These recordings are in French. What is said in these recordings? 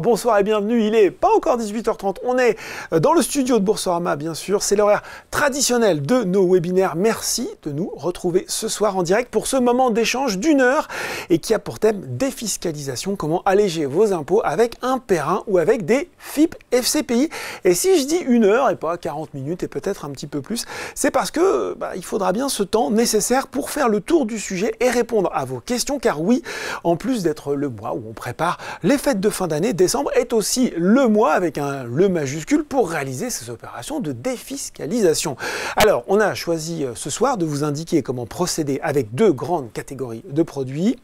bonsoir, et bienvenue. Il n'est pas encore 18h30, on est euh, dans le studio de Boursorama bien sûr. C'est l'horaire traditionnel de nos webinaires. Merci de nous retrouver ce soir en direct pour ce moment d'échange d'une heure et qui a pour thème défiscalisation, comment alléger vos impôts avec un perrin ou avec des FIP FCPI. Et si je dis une heure et pas 40 minutes et peut-être un petit peu plus, c'est parce que bah, il faudra bien ce temps nécessaire pour faire le tour du sujet et répondre à vos questions car oui, en plus d'être le mois où on prépare les fêtes de fin d'année, décembre est aussi le mois avec un le majuscule pour réaliser ces opérations de défiscalisation. Alors, on a choisi euh, ce soir de vous indiquer comment procéder avec deux grandes catégories de produits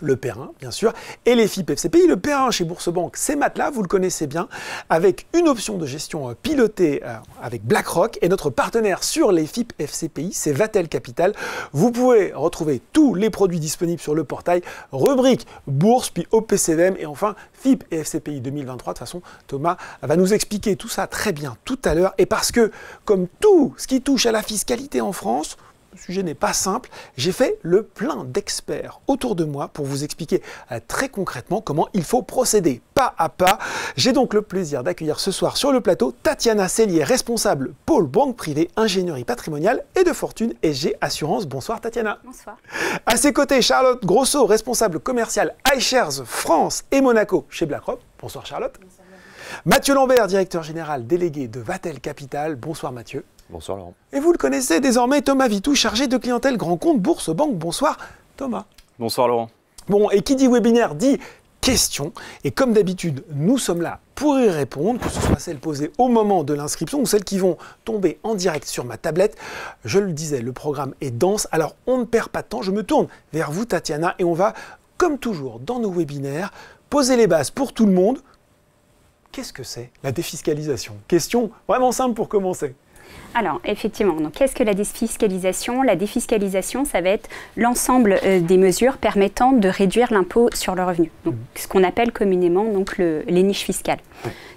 le Perrin, bien sûr, et les FIP FCPI. Le Perrin chez Bourse Banque, c'est Matelas, vous le connaissez bien, avec une option de gestion euh, pilotée euh, avec BlackRock. Et notre partenaire sur les FIP FCPI, c'est Vatel Capital. Vous pouvez retrouver tous les produits disponibles sur le portail, rubrique bourse, puis OPCVM, et enfin FIP et FCPI 2023. De toute façon, Thomas va nous expliquer tout ça très bien tout à l'heure. Et parce que, comme tout ce qui touche à la fiscalité en France, le sujet n'est pas simple, j'ai fait le plein d'experts autour de moi pour vous expliquer euh, très concrètement comment il faut procéder pas à pas. J'ai donc le plaisir d'accueillir ce soir sur le plateau Tatiana Sellier, responsable pôle banque privée, ingénierie patrimoniale et de fortune SG Assurance. Bonsoir Tatiana. Bonsoir. À ses côtés, Charlotte Grosso, responsable commerciale iShares France et Monaco chez BlackRock. Bonsoir Charlotte. Bonsoir. Mathieu Lambert, directeur général délégué de Vatel Capital. Bonsoir Mathieu. Bonsoir Laurent. Et vous le connaissez désormais, Thomas Vitou, chargé de clientèle grand compte Bourse Banque. Bonsoir Thomas. Bonsoir Laurent. Bon, et qui dit webinaire dit questions. Et comme d'habitude, nous sommes là pour y répondre, que ce soit celles posées au moment de l'inscription ou celles qui vont tomber en direct sur ma tablette. Je le disais, le programme est dense, alors on ne perd pas de temps. Je me tourne vers vous, Tatiana, et on va, comme toujours dans nos webinaires, poser les bases pour tout le monde. Qu'est-ce que c'est la défiscalisation Question vraiment simple pour commencer. Alors, effectivement, qu'est-ce que la défiscalisation La défiscalisation, ça va être l'ensemble euh, des mesures permettant de réduire l'impôt sur le revenu, mm-hmm. ce qu'on appelle communément donc, les niches fiscales.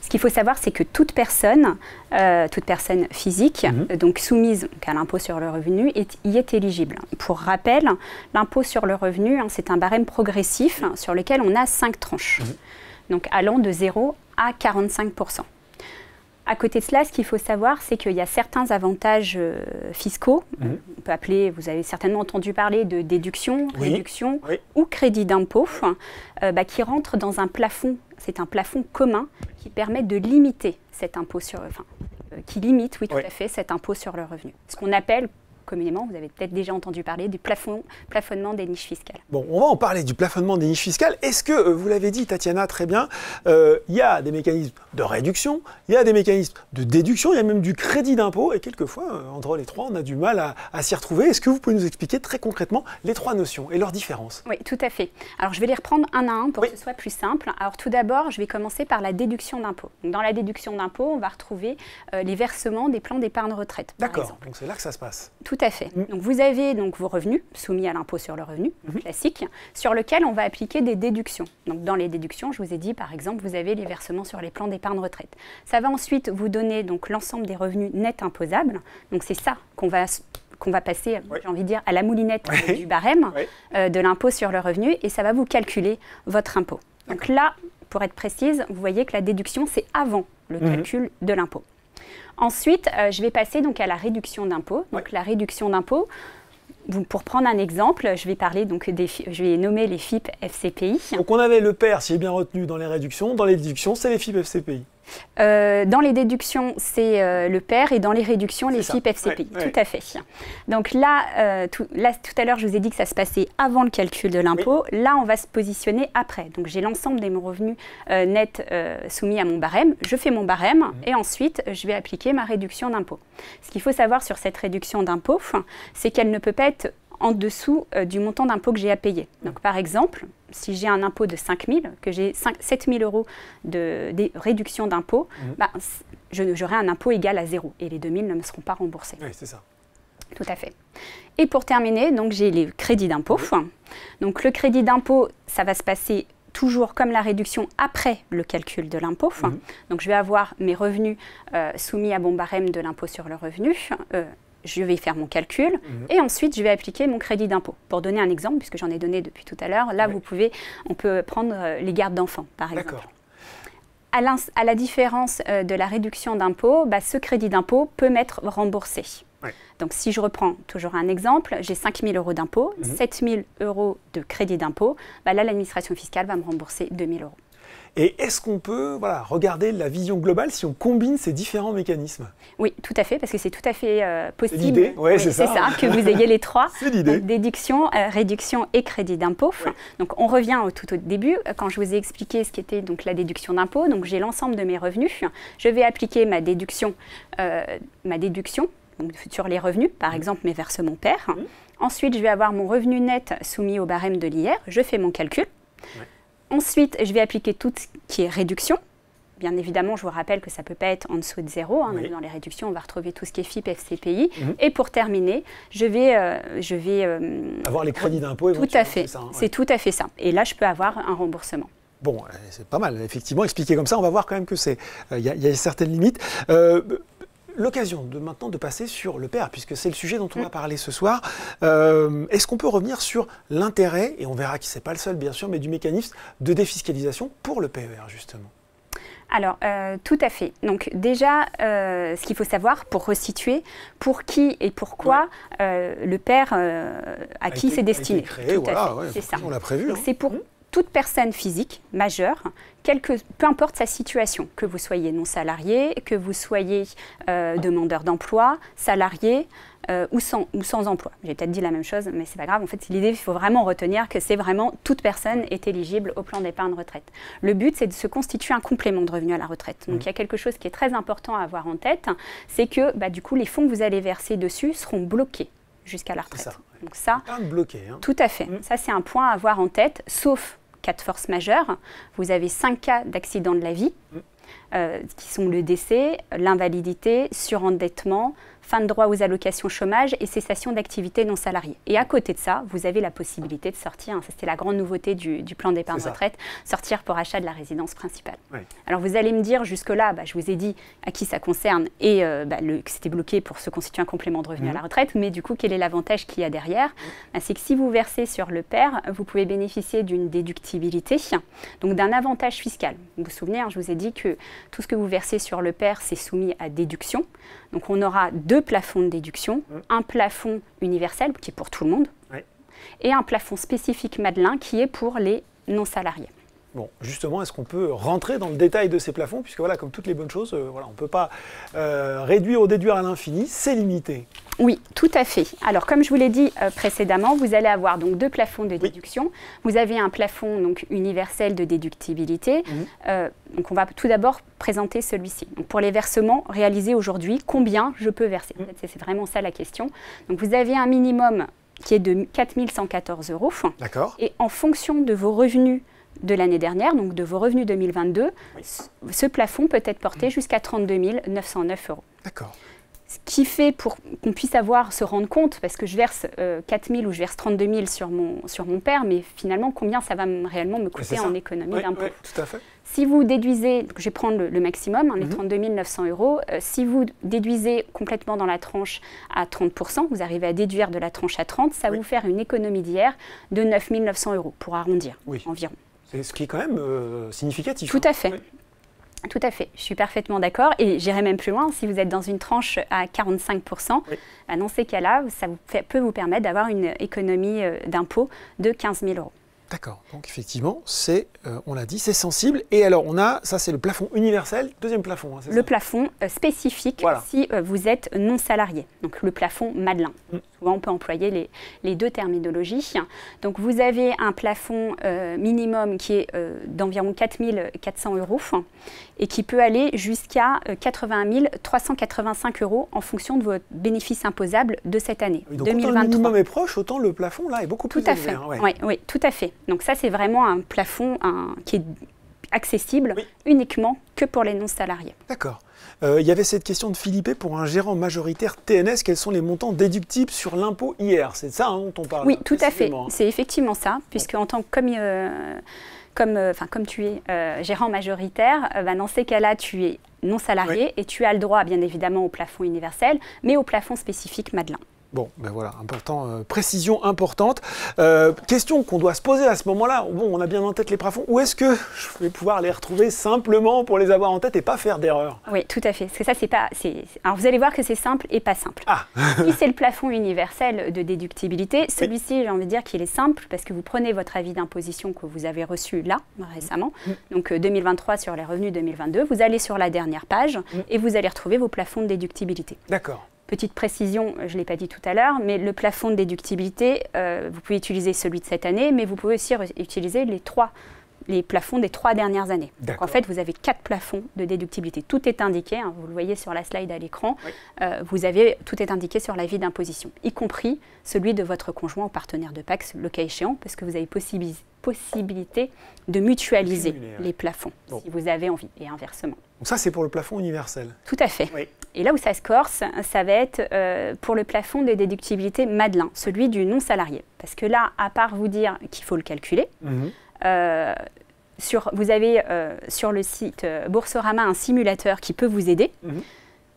Ce qu'il faut savoir, c'est que toute personne, euh, toute personne physique, mm-hmm. euh, donc soumise à l'impôt sur le revenu, y est éligible. Pour rappel, l'impôt sur le revenu, hein, c'est un barème progressif sur lequel on a cinq tranches, mm-hmm. donc allant de 0 à 45 à côté de cela, ce qu'il faut savoir, c'est qu'il y a certains avantages euh, fiscaux. Mhm. On peut appeler, vous avez certainement entendu parler de déduction, réduction ou crédit d'impôt, euh, bah, qui rentrent dans un plafond. C'est un plafond commun qui permet de limiter cet impôt sur, enfin, euh, qui limite, oui, tout à fait, cet impôt sur le revenu. Ce qu'on appelle communément, vous avez peut-être déjà entendu parler du plafonnement des niches fiscales. Bon, on va en parler du plafonnement des niches fiscales. Est-ce que, euh, vous l'avez dit Tatiana très bien, euh, il y a des mécanismes de réduction, il y a des mécanismes de déduction, il y a même du crédit d'impôt, et quelquefois, euh, entre les trois, on a du mal à, s'y retrouver. Est-ce que vous pouvez nous expliquer très concrètement les trois notions et leurs différences Oui, tout à fait. Alors, je vais les reprendre un à un pour que ce soit plus simple. Alors, tout d'abord, je vais commencer par la déduction d'impôt. Dans la déduction d'impôt, on va retrouver les versements des plans d'épargne retraite. D'accord, donc c'est là que ça se passe. Tout à fait. Mm. Donc vous avez donc vos revenus soumis à l'impôt sur le revenu mm-hmm. classique, sur lequel on va appliquer des déductions. Donc dans les déductions, je vous ai dit par exemple, vous avez les versements sur les plans d'épargne retraite. Ça va ensuite vous donner donc l'ensemble des revenus nets imposables. Donc c'est ça qu'on va qu'on va passer, j'ai envie de dire, à la moulinette du barème euh, de l'impôt sur le revenu et ça va vous calculer votre impôt. Donc là, pour être précise, vous voyez que la déduction, c'est avant le mm-hmm. calcul de l'impôt. Ensuite, euh, je vais passer donc à la réduction d'impôt. Donc la réduction d'impôt, pour prendre un exemple, je vais parler donc je nommer les FIP FCPI. Donc on avait le père, si est bien retenu, dans les réductions. Dans les déductions, c'est les FIP FCPI. Euh, dans les déductions, c'est euh, le père et dans les réductions, les FIP, FCPI. Tout à fait. Donc euh, là, tout, à l'heure, je vous ai dit que ça se passait avant le calcul de l'impôt. Là, on va se positionner après. Donc j'ai l'ensemble de mon revenus net soumis à mon barème. Je fais mon barème mmh. et ensuite, je vais appliquer ma réduction d'impôt. Ce qu'il faut savoir sur cette réduction d'impôt, c'est qu'elle ne peut pas être en dessous euh, du montant d'impôt que j'ai à payer. Donc par exemple, si j'ai un impôt de 5 000, que j'ai 7 000 euros de, de réduction d'impôt, mhm. bah, je bah, j'aurai un impôt égal à zéro et les 2 000 ne me seront pas remboursés. Oui, c'est ça. Tout à fait. Et pour terminer, donc j'ai les crédits d'impôt. Mhm. Donc le crédit d'impôt, ça va se passer toujours comme la réduction après le calcul de l'impôt. Mhm. Donc je vais avoir mes revenus euh, soumis à bon barème de l'impôt sur le revenu. Euh, je vais faire mon calcul mhm. et ensuite je vais appliquer mon crédit d'impôt. Pour donner un exemple, puisque j'en ai donné depuis tout à l'heure, là vous pouvez, on peut prendre euh, les gardes d'enfants par exemple. À, à, la différence euh, de la réduction d'impôt, bah, ce crédit d'impôt peut m'être remboursé. Donc si je reprends toujours un exemple, j'ai 5 000 euros d'impôt, 7 mhm. 000 euros de crédit d'impôt, bah, là l'administration fiscale va me rembourser 2 000 euros. Et est-ce qu'on peut regarder la vision globale si on combine ces différents mécanismes Oui, tout à fait, parce que c'est tout à fait euh, possible. C'est l'idée, c'est ça. que vous ayez les trois. c'est l'idée. Déduction, euh, réduction et crédit d'impôt. Donc on revient au, tout au début, quand je vous ai expliqué ce qu'était donc, la déduction d'impôt. Donc j'ai l'ensemble de mes revenus. Je vais appliquer ma déduction, euh, ma déduction sur les revenus, par mmh. exemple mes versements père. Mmh. Ensuite, je vais avoir mon revenu net soumis au barème de l'IR. Je fais mon calcul. Ensuite, je vais appliquer tout ce qui est réduction. Bien évidemment, je vous rappelle que ça ne peut pas être en dessous de zéro. Hein, dans les réductions, on va retrouver tout ce qui est FIP, FCPI. Mhm. Et pour terminer, je vais... Euh, je vais euh, avoir les crédits d'impôt. Tout à fait. C'est tout à fait ça. Et là, je peux avoir un remboursement. Bon, c'est pas mal, effectivement, expliqué comme ça, on va voir quand même que c'est. Euh, il y, a certaines limites l'occasion de maintenant de passer sur le père, puisque c'est le sujet dont on va mm. parler ce soir. Euh, est-ce qu'on peut revenir sur l'intérêt, et on verra que n'est pas le seul bien sûr, mais du mécanisme de défiscalisation pour le PER justement alors, euh, tout à fait. Donc déjà, euh, ce qu'il faut savoir pour resituer, pour qui et pourquoi le père, à qui c'est destiné. c'est On l'a prévu. Hein. C'est pour mm. toute personne physique majeure peu importe sa situation, que vous soyez non salarié, que vous soyez euh, demandeur d'emploi, salarié euh, ou, sans, emploi. J'ai peut-être dit la même chose, mais ce n'est pas grave. En fait, l'idée, il faut vraiment retenir que c'est vraiment toute personne est éligible au plan d'épargne retraite. Le but, c'est de se constituer un complément de revenu à la retraite. Donc, mm. il y a quelque chose qui est très important à avoir en tête, c'est que bah, du coup, les fonds que vous allez verser dessus seront bloqués jusqu'à la retraite. Donc ça, bloqué, hein. tout à fait. Mm. Ça, c'est un point à avoir en tête, sauf quatre forces majeures, vous avez cinq cas d'accident de la vie, euh, qui sont le décès, l'invalidité, surendettement, fin de droit aux allocations chômage et cessation d'activité non salariée. Et à côté de ça, vous avez la possibilité de sortir, hein, c'était la grande nouveauté du, plan d'épargne retraite, sortir pour achat de la résidence principale. Alors vous allez me dire, jusque-là, bah, je vous ai dit à qui ça concerne et euh, bah, le, que c'était bloqué pour se constituer un complément de revenu à la mhm. retraite, mais du coup, quel est l'avantage qu'il y a derrière bah, C'est que si vous versez sur le père, vous pouvez bénéficier d'une déductibilité, donc d'un avantage fiscal. Vous vous souvenez, hein, je vous ai dit que tout ce que vous versez sur le père, c'est soumis à déduction. Donc on aura deux deux plafonds de déduction, un plafond universel qui est pour tout le monde, et un plafond spécifique Madelin qui est pour les non salariés. Bon, justement, est-ce qu'on peut rentrer dans le détail de ces plafonds Puisque voilà, comme toutes les bonnes choses, euh, on ne peut pas euh, réduire ou déduire à l'infini, c'est limité. Oui, tout à fait. Alors, comme je vous l'ai dit euh, précédemment, vous allez avoir donc deux plafonds de déduction. Vous avez un plafond donc universel de déductibilité. Mhm. donc, on va tout d'abord présenter celui-ci. Pour les versements réalisés aujourd'hui, combien je peux verser mhm. C'est vraiment ça la question. Donc, vous avez un minimum qui est de 4 114 euros. D'accord. Et en fonction de vos revenus de l'année dernière, donc de vos revenus 2022, ce plafond peut être porté mm. jusqu'à 32 909 euros. D'accord. Ce qui fait pour qu'on puisse avoir se rendre compte, parce que je verse 4 euh, 000 ou je verse 32 000 sur mon, sur mon père, mais finalement, combien ça va réellement me coûter en économie d'impôt tout à fait. Si vous déduisez, je vais prendre le, maximum, hein, les 32 mm-hmm. 900 euros, euh, si vous déduisez complètement dans la tranche à 30 vous arrivez à déduire de la tranche à 30, ça va vous faire une économie d'hier de 9 900 euros, pour arrondir environ. C'est ce qui est quand même euh, significatif. Tout à hein. fait. Tout à fait, je suis parfaitement d'accord. Et j'irai même plus loin, si vous êtes dans une tranche à 45%, oui. dans ces cas-là, ça peut vous permettre d'avoir une économie euh, d'impôt de 15 000 euros. D'accord. Donc effectivement, c'est, euh, on l'a dit, c'est sensible. Et alors on a, ça c'est le plafond universel, deuxième plafond. Hein, le plafond euh, spécifique si euh, vous êtes non salarié. Donc le plafond Madelin. Mm. on peut employer les, deux terminologies. Donc vous avez un plafond minimum qui est d'environ 4400 euros, et qui peut aller jusqu'à 80 euh, 385 euros en fonction de vos bénéfices imposables de cette année. Ah donc 2023. autant le minimum est proche, autant le plafond là est beaucoup plus tout à élevé. Fait. Hein, oui, tout à fait. Donc ça, c'est vraiment un plafond un, qui est accessible uniquement que pour les non-salariés. D'accord. Euh, il y avait cette question de Philippe pour un gérant majoritaire TNS. Quels sont les montants déductibles sur l'impôt hier C'est ça hein, dont on parle. Oui, tout à fait. C'est effectivement ça, puisque en tant que comme euh, euh, comme, tu es euh, gérant majoritaire, euh, bah, dans ces cas-là, tu es non salarié et tu as le droit, bien évidemment, au plafond universel, mais au plafond spécifique Madeleine. Bon, ben voilà, important, euh, précision importante. Euh, question qu'on doit se poser à ce moment-là, bon, on a bien en tête les plafonds, où est-ce que je vais pouvoir les retrouver simplement pour les avoir en tête et pas faire d'erreur Oui, tout à fait, ça, c'est pas... Alors, vous allez voir que c'est simple et pas simple. Ah Si c'est le plafond universel de déductibilité, celui-ci, j'ai envie de dire qu'il est simple, parce que vous prenez votre avis d'imposition que vous avez reçu là, récemment, mm. donc 2023 euh, sur les revenus 2022, vous allez sur la dernière page mm. et vous allez retrouver vos plafonds de déductibilité. D'accord. Petite précision, je ne l'ai pas dit tout à l'heure, mais le plafond de déductibilité, euh, vous pouvez utiliser celui de cette année, mais vous pouvez aussi utiliser les trois les plafonds des trois dernières années. Donc en fait, vous avez quatre plafonds de déductibilité. Tout est indiqué, hein, vous le voyez sur la slide à l'écran, euh, vous avez, tout est indiqué sur l'avis d'imposition, y compris celui de votre conjoint ou partenaire de PAX, le cas échéant, parce que vous avez possibilité de mutualiser les plafonds, si vous avez envie, et inversement. Donc ça, c'est pour le plafond universel Tout à fait. Oui. Et là où ça se corse, ça va être euh, pour le plafond de déductibilité Madelin, celui du non-salarié. Parce que là, à part vous dire qu'il faut le calculer, mhm. euh, sur, vous avez euh, sur le site Boursorama un simulateur qui peut vous aider. Mhm.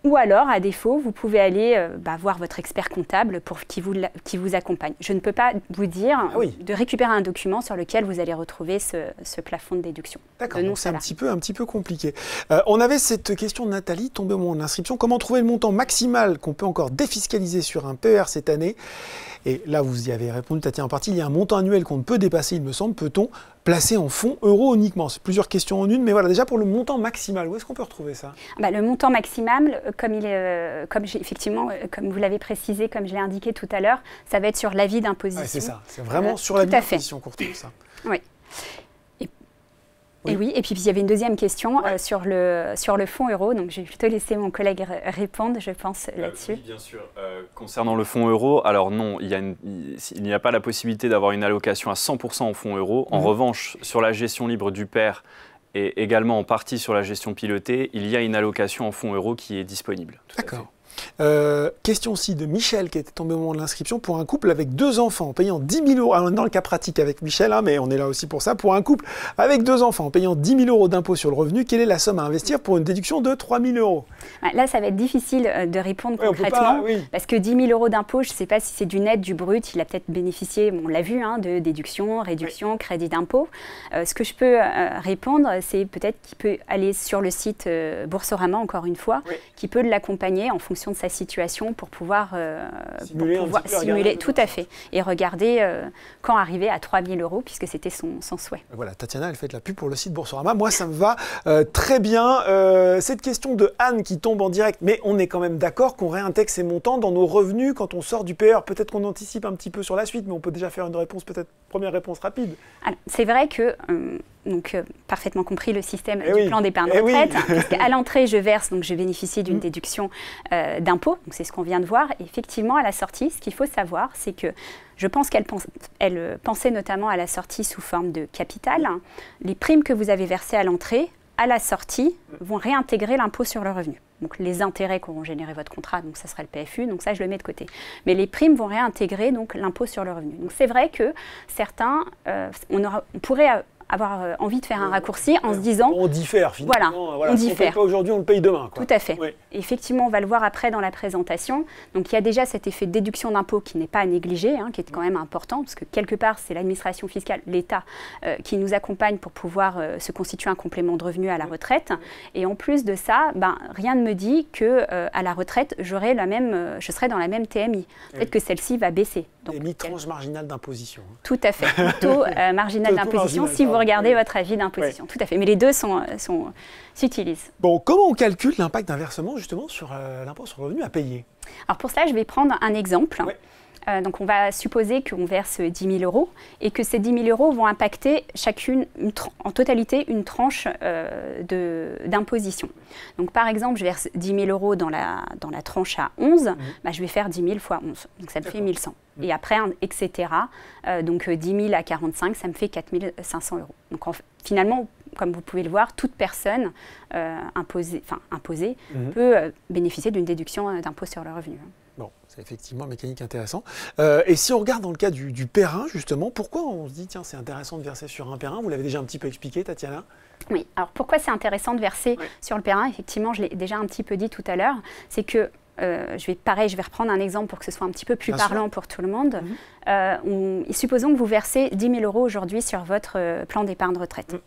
Ou alors, à défaut, vous pouvez aller euh, bah, voir votre expert comptable pour qui vous, qui vous accompagne. Je ne peux pas vous dire ah de récupérer un document sur lequel vous allez retrouver ce, plafond de déduction. D'accord, c'est un petit peu, un petit peu compliqué. Euh, on avait cette question de Nathalie, tombée au moment de Comment trouver le montant maximal qu'on peut encore défiscaliser sur un PER cette année et là, vous y avez répondu, Tatiana, en partie. Il y a un montant annuel qu'on ne peut dépasser, il me semble. Peut-on placer en fonds euros uniquement C'est plusieurs questions en une, mais voilà, déjà pour le montant maximal, où est-ce qu'on peut retrouver ça ah bah, Le montant maximal, euh, comme, il est, euh, comme effectivement, euh, comme vous l'avez précisé, comme je l'ai indiqué tout à l'heure, ça va être sur l'avis ah, d'imposition. c'est ça, c'est vraiment sur l'avis d'imposition courte ça. Oui. Et puis il y avait une deuxième question euh, sur, le, sur le fonds euro, donc j'ai plutôt laissé mon collègue répondre, je pense, euh, là-dessus. oui, bien sûr. Euh, concernant le fonds euro, alors non, il, n'y a pas la possibilité d'avoir une allocation à 100% en fonds euro. En mhm. revanche, sur la gestion libre du pair et également en partie sur la gestion pilotée, il y a une allocation en fonds euro qui est disponible. D'accord. Euh, question aussi de Michel qui était tombé au moment de l'inscription pour un couple avec deux enfants payant 10 000 euros, alors dans le cas pratique avec Michel, hein, mais on est là aussi pour ça, pour un couple avec deux enfants payant 10 000 euros d'impôt sur le revenu, quelle est la somme à investir pour une déduction de 3 000 euros Là, ça va être difficile euh, de répondre concrètement, parce que 10 000 euros d'impôt, je ne sais pas si c'est du net, du brut, il a peut-être bénéficié, on l'a vu, hein, de déduction, réduction, crédit d'impôt. Euh, ce que je peux répondre, c'est peut-être qu'il peut aller sur le site Boursorama, encore une fois, qui peut l'accompagner en fonction de sa situation pour pouvoir, euh, simuler, tout à fait, et regarder euh, quand arriver à 3000 euros, puisque c'était son, souhait. Voilà, Tatiana, elle fait de la pub pour le site Boursorama. Moi, ça me va euh, très bien. cette question de Anne qui tombe en direct, mais on est quand même d'accord qu'on réintègre ces montants dans nos revenus quand on sort du PR. E peut-être qu'on anticipe un petit peu sur la suite, mais on peut déjà faire une réponse, peut-être première réponse rapide. C'est vrai que donc euh, parfaitement compris le système eh du plan d'épargne eh retraite. Hein, à l'entrée, je verse, donc je bénéficie d'une mm. déduction euh, d'impôt, donc c'est ce qu'on vient de voir. Et effectivement, à la sortie, ce qu'il faut savoir, c'est que je pense qu'elle pense, elle euh, pensait notamment à la sortie sous forme de capital. Les primes que vous avez versées à l'entrée, à la sortie, vont réintégrer l'impôt sur le revenu. Donc les intérêts qu'auront généré votre contrat, donc ça sera le PFU, donc ça je le mets de côté. Mais les primes vont réintégrer donc l'impôt sur le revenu. Donc c'est vrai que certains, on, pourrait avoir euh, envie de faire un raccourci en se disant... On diffère finalement. Voilà, on si diffère. pas aujourd'hui, on le paye demain. Quoi. Tout à fait. Effectivement, on va le voir après dans la présentation. Donc il y a déjà cet effet de déduction d'impôt qui n'est pas à négliger, hein, qui est quand même important, parce que quelque part, c'est l'administration fiscale, l'État, euh, qui nous accompagne pour pouvoir euh, se constituer un complément de revenu à la retraite. Et en plus de ça, ben, rien ne me dit que à la retraite, j'aurai la même, je serai dans la même TMI. Peut-être que celle-ci va baisser. Donc, tranche marginale d'imposition. Hein. Tout à fait. Taux marginal d'imposition. Si vous Regardez votre avis d'imposition. Tout à fait. Mais les deux s'utilisent. Sont, euh, euh, s'utilisent. bon, comment on calcule l'impact d'un versement justement sur euh, l'impôt sur le revenu à payer Alors pour cela, je vais prendre un exemple. Euh, donc on va supposer qu'on verse 10 000 euros et que ces 10 000 euros vont impacter chacune, en totalité, une tranche euh, d'imposition. Donc par exemple, je verse 10 000 euros dans la, tranche à 11, mhm. bah, je vais faire 10 000 fois 11, donc ça me fait 1100. Mhm. Et après, etc., euh, donc 10 000 à 45, ça me fait 4 500 euros. Donc finalement, comme vous pouvez le voir, toute personne imposée, mhm. peut bénéficier d'une déduction d'impôt sur le revenu. Hein. Bon, c'est effectivement mécanique intéressant. Euh, et si on regarde dans le cas du, du, perrin, justement, pourquoi on se dit, tiens, c'est intéressant de verser sur un perrin Vous l'avez déjà un petit peu expliqué, Tatiana Oui, alors pourquoi c'est intéressant de verser sur le périn Effectivement, je l'ai déjà un petit peu dit tout à l'heure, c'est que euh, je vais pareil, je vais reprendre un exemple pour que ce soit un petit peu plus parlant pour tout le monde. Mhm. Euh, supposons que vous versez 10 000 euros aujourd'hui sur votre plan d'épargne retraite. Mhm.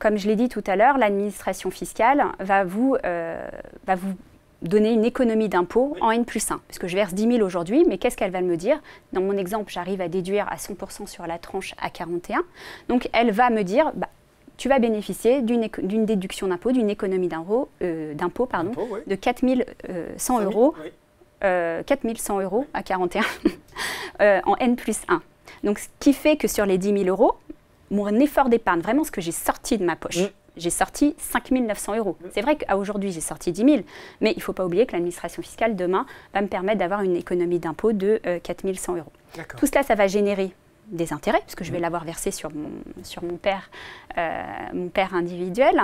Comme je l'ai dit tout à l'heure, l'administration fiscale va vous, va vous donner une économie d'impôt en N plus 1. Parce que je verse 10 000 aujourd'hui, mais qu'est-ce qu'elle va me dire Dans mon exemple, j'arrive à déduire à 100% sur la tranche à 41. Donc elle va me dire, bah, tu vas bénéficier d'une déduction d'impôt, d'une économie d'impôt euh, pardon, de 4 100 euh, euh, euros, à 41 euh, en N plus 1. Donc ce qui fait que sur les 10 000 euros, mon effort d'épargne, vraiment ce que j'ai sorti de ma poche, mm j'ai sorti 5 900 euros. Mm. C'est vrai qu'à aujourd'hui, j'ai sorti 10 000, mais il ne faut pas oublier que l'administration fiscale, demain, va me permettre d'avoir une économie d'impôt de 4100 4 100 euros. Tout cela, ça va générer des intérêts, puisque je vais mm. l'avoir versé sur mon, sur mon, père, euh, mon père individuel.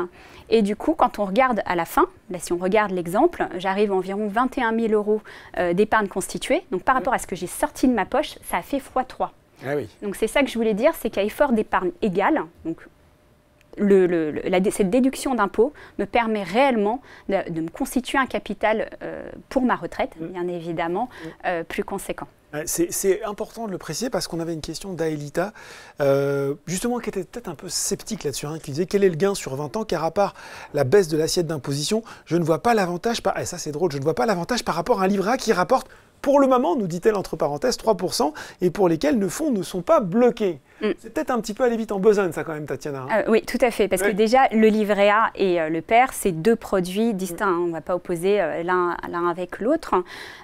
Et du coup, quand on regarde à la fin, là, si on regarde l'exemple, j'arrive à environ 21 000 euros euh, d'épargne constituée. Donc par mm. rapport à ce que j'ai sorti de ma poche, ça a fait x3. Ah oui. Donc c'est ça que je voulais dire, c'est qu'à effort d'épargne égal, donc cette déduction d'impôt me permet réellement de, me constituer un capital euh, pour ma retraite, mm. bien évidemment, mm. euh, plus conséquent. C'est important de le préciser parce qu'on avait une question d'Aelita, euh, justement qui était peut-être un peu sceptique là-dessus, hein, qui disait quel est le gain sur 20 ans, car à part la baisse de l'assiette d'imposition, je ne vois pas l'avantage par... Et ça c'est drôle, je ne vois pas l'avantage par rapport à un livret A qui rapporte pour le moment, nous dit-elle entre parenthèses, 3%, et pour lesquels nos fonds ne sont pas bloqués. Mm. C'est peut-être un petit peu aller vite en besogne, ça, quand même, Tatiana. Hein. Euh, oui, tout à fait, parce que déjà, le livret A et euh, le PER, c'est deux produits distincts. Mm. Hein. on ne va pas opposer euh, l'un avec l'autre.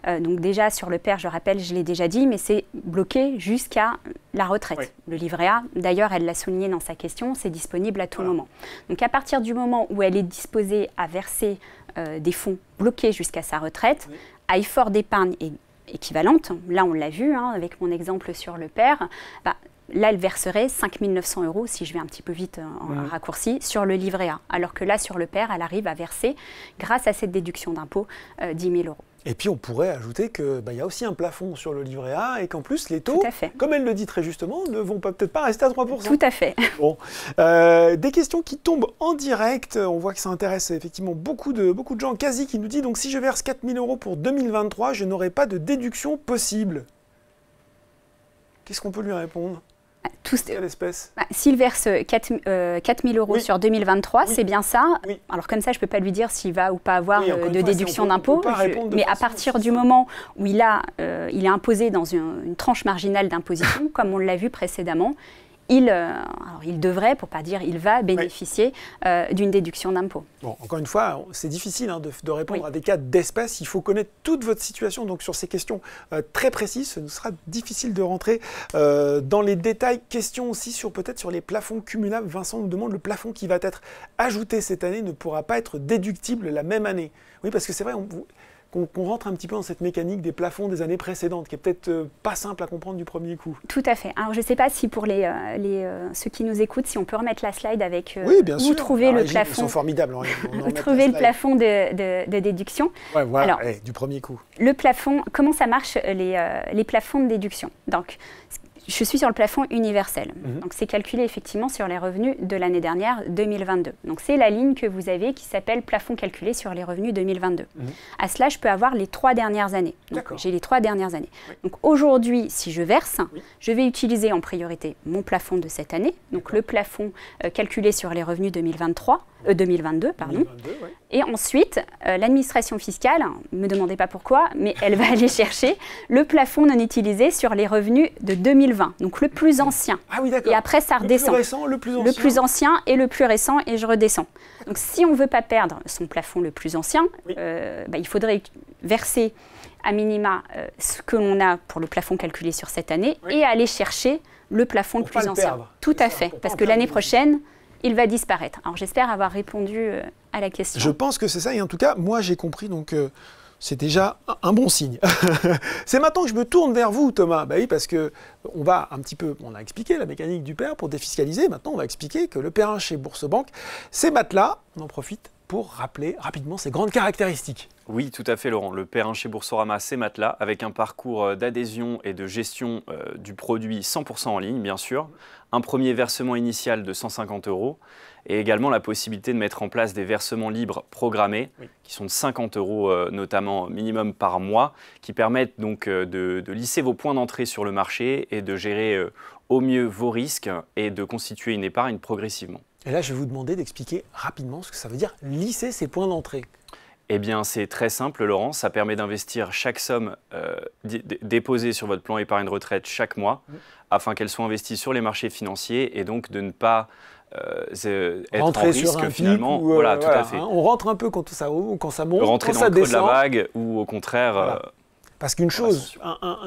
Hein. donc déjà, sur le PER, je rappelle, je l'ai déjà dit, mais c'est bloqué jusqu'à la retraite. Le livret A, d'ailleurs, elle l'a souligné dans sa question, c'est disponible à tout moment. Donc à partir du moment où elle est disposée à verser des fonds bloqués jusqu'à sa retraite, à effort d'épargne équivalente, là on l'a vu hein, avec mon exemple sur le père, bah, là, elle verserait 5 900 euros, si je vais un petit peu vite euh, en raccourci, sur le livret A. Alors que là, sur le père, elle arrive à verser, grâce à cette déduction d'impôt, 10 euh, 000 euros. Et puis on pourrait ajouter qu'il bah, y a aussi un plafond sur le livret A et qu'en plus les taux, comme elle le dit très justement, ne vont peut-être pas rester à 3%. Tout à fait. Bon. Euh, des questions qui tombent en direct. On voit que ça intéresse effectivement beaucoup de, beaucoup de gens. Quasi qui nous dit donc si je verse 4000 euros pour 2023, je n'aurai pas de déduction possible. Qu'est-ce qu'on peut lui répondre s'il verse 4, euros sur 2023, c'est bien ça. Alors comme ça, je ne peux pas lui dire s'il va ou pas avoir de déduction d'impôt. Mais à partir du moment où il, a, euh, il est imposé dans une tranche marginale d'imposition, comme on l'a vu précédemment, euh, il, devrait, pour pas dire il va, bénéficier euh, d'une déduction d'impôt. Bon, encore une fois, c'est difficile hein, de, répondre à des cas d'espèce. Il faut connaître toute votre situation. Donc sur ces questions euh, très précises, ce sera difficile de rentrer dans les détails. Question aussi sur peut-être sur les plafonds cumulables. Vincent nous demande le plafond qui va être ajouté cette année ne pourra pas être déductible la même année. Oui, parce que c'est vrai, on, qu'on rentre un petit peu dans cette mécanique des plafonds des années précédentes, qui est peut-être euh, pas simple à comprendre du premier coup. Tout à fait. Alors, je ne sais pas si pour les, euh, les, euh, ceux qui nous écoutent, si on peut remettre la slide avec oui, bien hein. trouver le plafond. Ils sont formidables. trouver le plafond de, déduction. voilà, du premier coup. Le plafond, comment ça marche les, plafonds de déduction Donc, je suis sur le plafond universel. Mhm. Donc c'est calculé effectivement sur les revenus de l'année dernière 2022. Donc c'est la ligne que vous avez qui s'appelle plafond calculé sur les revenus 2022. Mhm. À cela, je peux avoir les trois dernières années. J'ai les trois dernières années. Donc aujourd'hui, si je verse, je vais utiliser en priorité mon plafond de cette année, donc le plafond euh, calculé sur les revenus 2023, 2022 euh, pardon. Et ensuite, euh, l'administration fiscale, ne me demandez pas pourquoi, mais elle va aller chercher le plafond non utilisé sur les revenus de 2022 donc le plus ancien. Ah oui, d'accord. Et après, ça redescend. Le plus ancien. et le plus récent, et je redescends. Donc si on ne veut pas perdre son plafond le plus ancien, euh, bah, il faudrait verser à minima euh, ce que l'on a pour le plafond calculé sur cette année et aller chercher le plafond le plus ancien. Tout à fait, parce que l'année prochaine, il va disparaître. Alors j'espère avoir répondu euh, à la question. Je pense que c'est ça, et en tout cas, moi j'ai compris donc c'est déjà un bon signe. c'est maintenant que je me tourne vers vous, Thomas. Bah oui, parce que on va un petit peu, on a expliqué la mécanique du père pour défiscaliser. Maintenant, on va expliquer que le père chez Boursorama ces matelas, on en profite pour rappeler rapidement ses grandes caractéristiques. Oui, tout à fait, Laurent. Le Père chez Boursorama, c'est Matelas, avec un parcours euh, d'adhésion et de gestion euh, du produit 100% en ligne, bien sûr. Un premier versement initial de 150 euros et également la possibilité de mettre en place des versements libres programmés, qui sont de 50 euros euh, notamment minimum par mois, qui permettent donc euh, de, lisser vos points d'entrée sur le marché et de gérer euh, au mieux vos risques et de constituer une épargne progressivement. Et là, je vais vous demander d'expliquer rapidement ce que ça veut dire lisser ses points d'entrée. Eh bien, c'est très simple, Laurent. Ça permet d'investir chaque somme déposée sur votre plan épargne retraite chaque mois afin qu'elle soit investie sur les marchés financiers et donc de ne pas euh, euh, Rentrer sur un finalement. Euh, tout à fait. Hein, on rentre un peu quand ça, quand ça monte, Rentrer quand ça de la vague ou au contraire. Parce qu'une chose,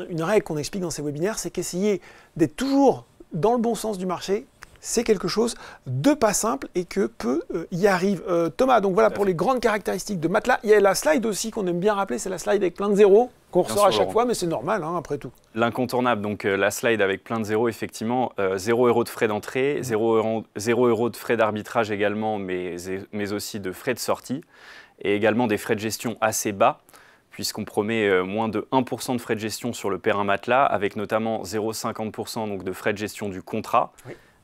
une règle qu'on explique dans ces webinaires, c'est qu'essayer d'être toujours dans le bon sens du marché c'est quelque chose de pas simple et que peu euh, y arrivent. Euh, Thomas, donc voilà pour les grandes caractéristiques de Matelas. Il y a la slide aussi qu'on aime bien rappeler, c'est la slide avec plein de zéros qu'on ressort à chaque fois, mais c'est normal hein, après tout. L'incontournable, donc euh, la slide avec plein de zéros, effectivement, 0 euros de frais d'entrée, 0 mm. euros, euro de frais d'arbitrage également, mais, aussi de frais de sortie, et également des frais de gestion assez bas puisqu'on promet moins de 1% de frais de gestion sur le terrain matelas, avec notamment 0,50% donc de frais de gestion du contrat,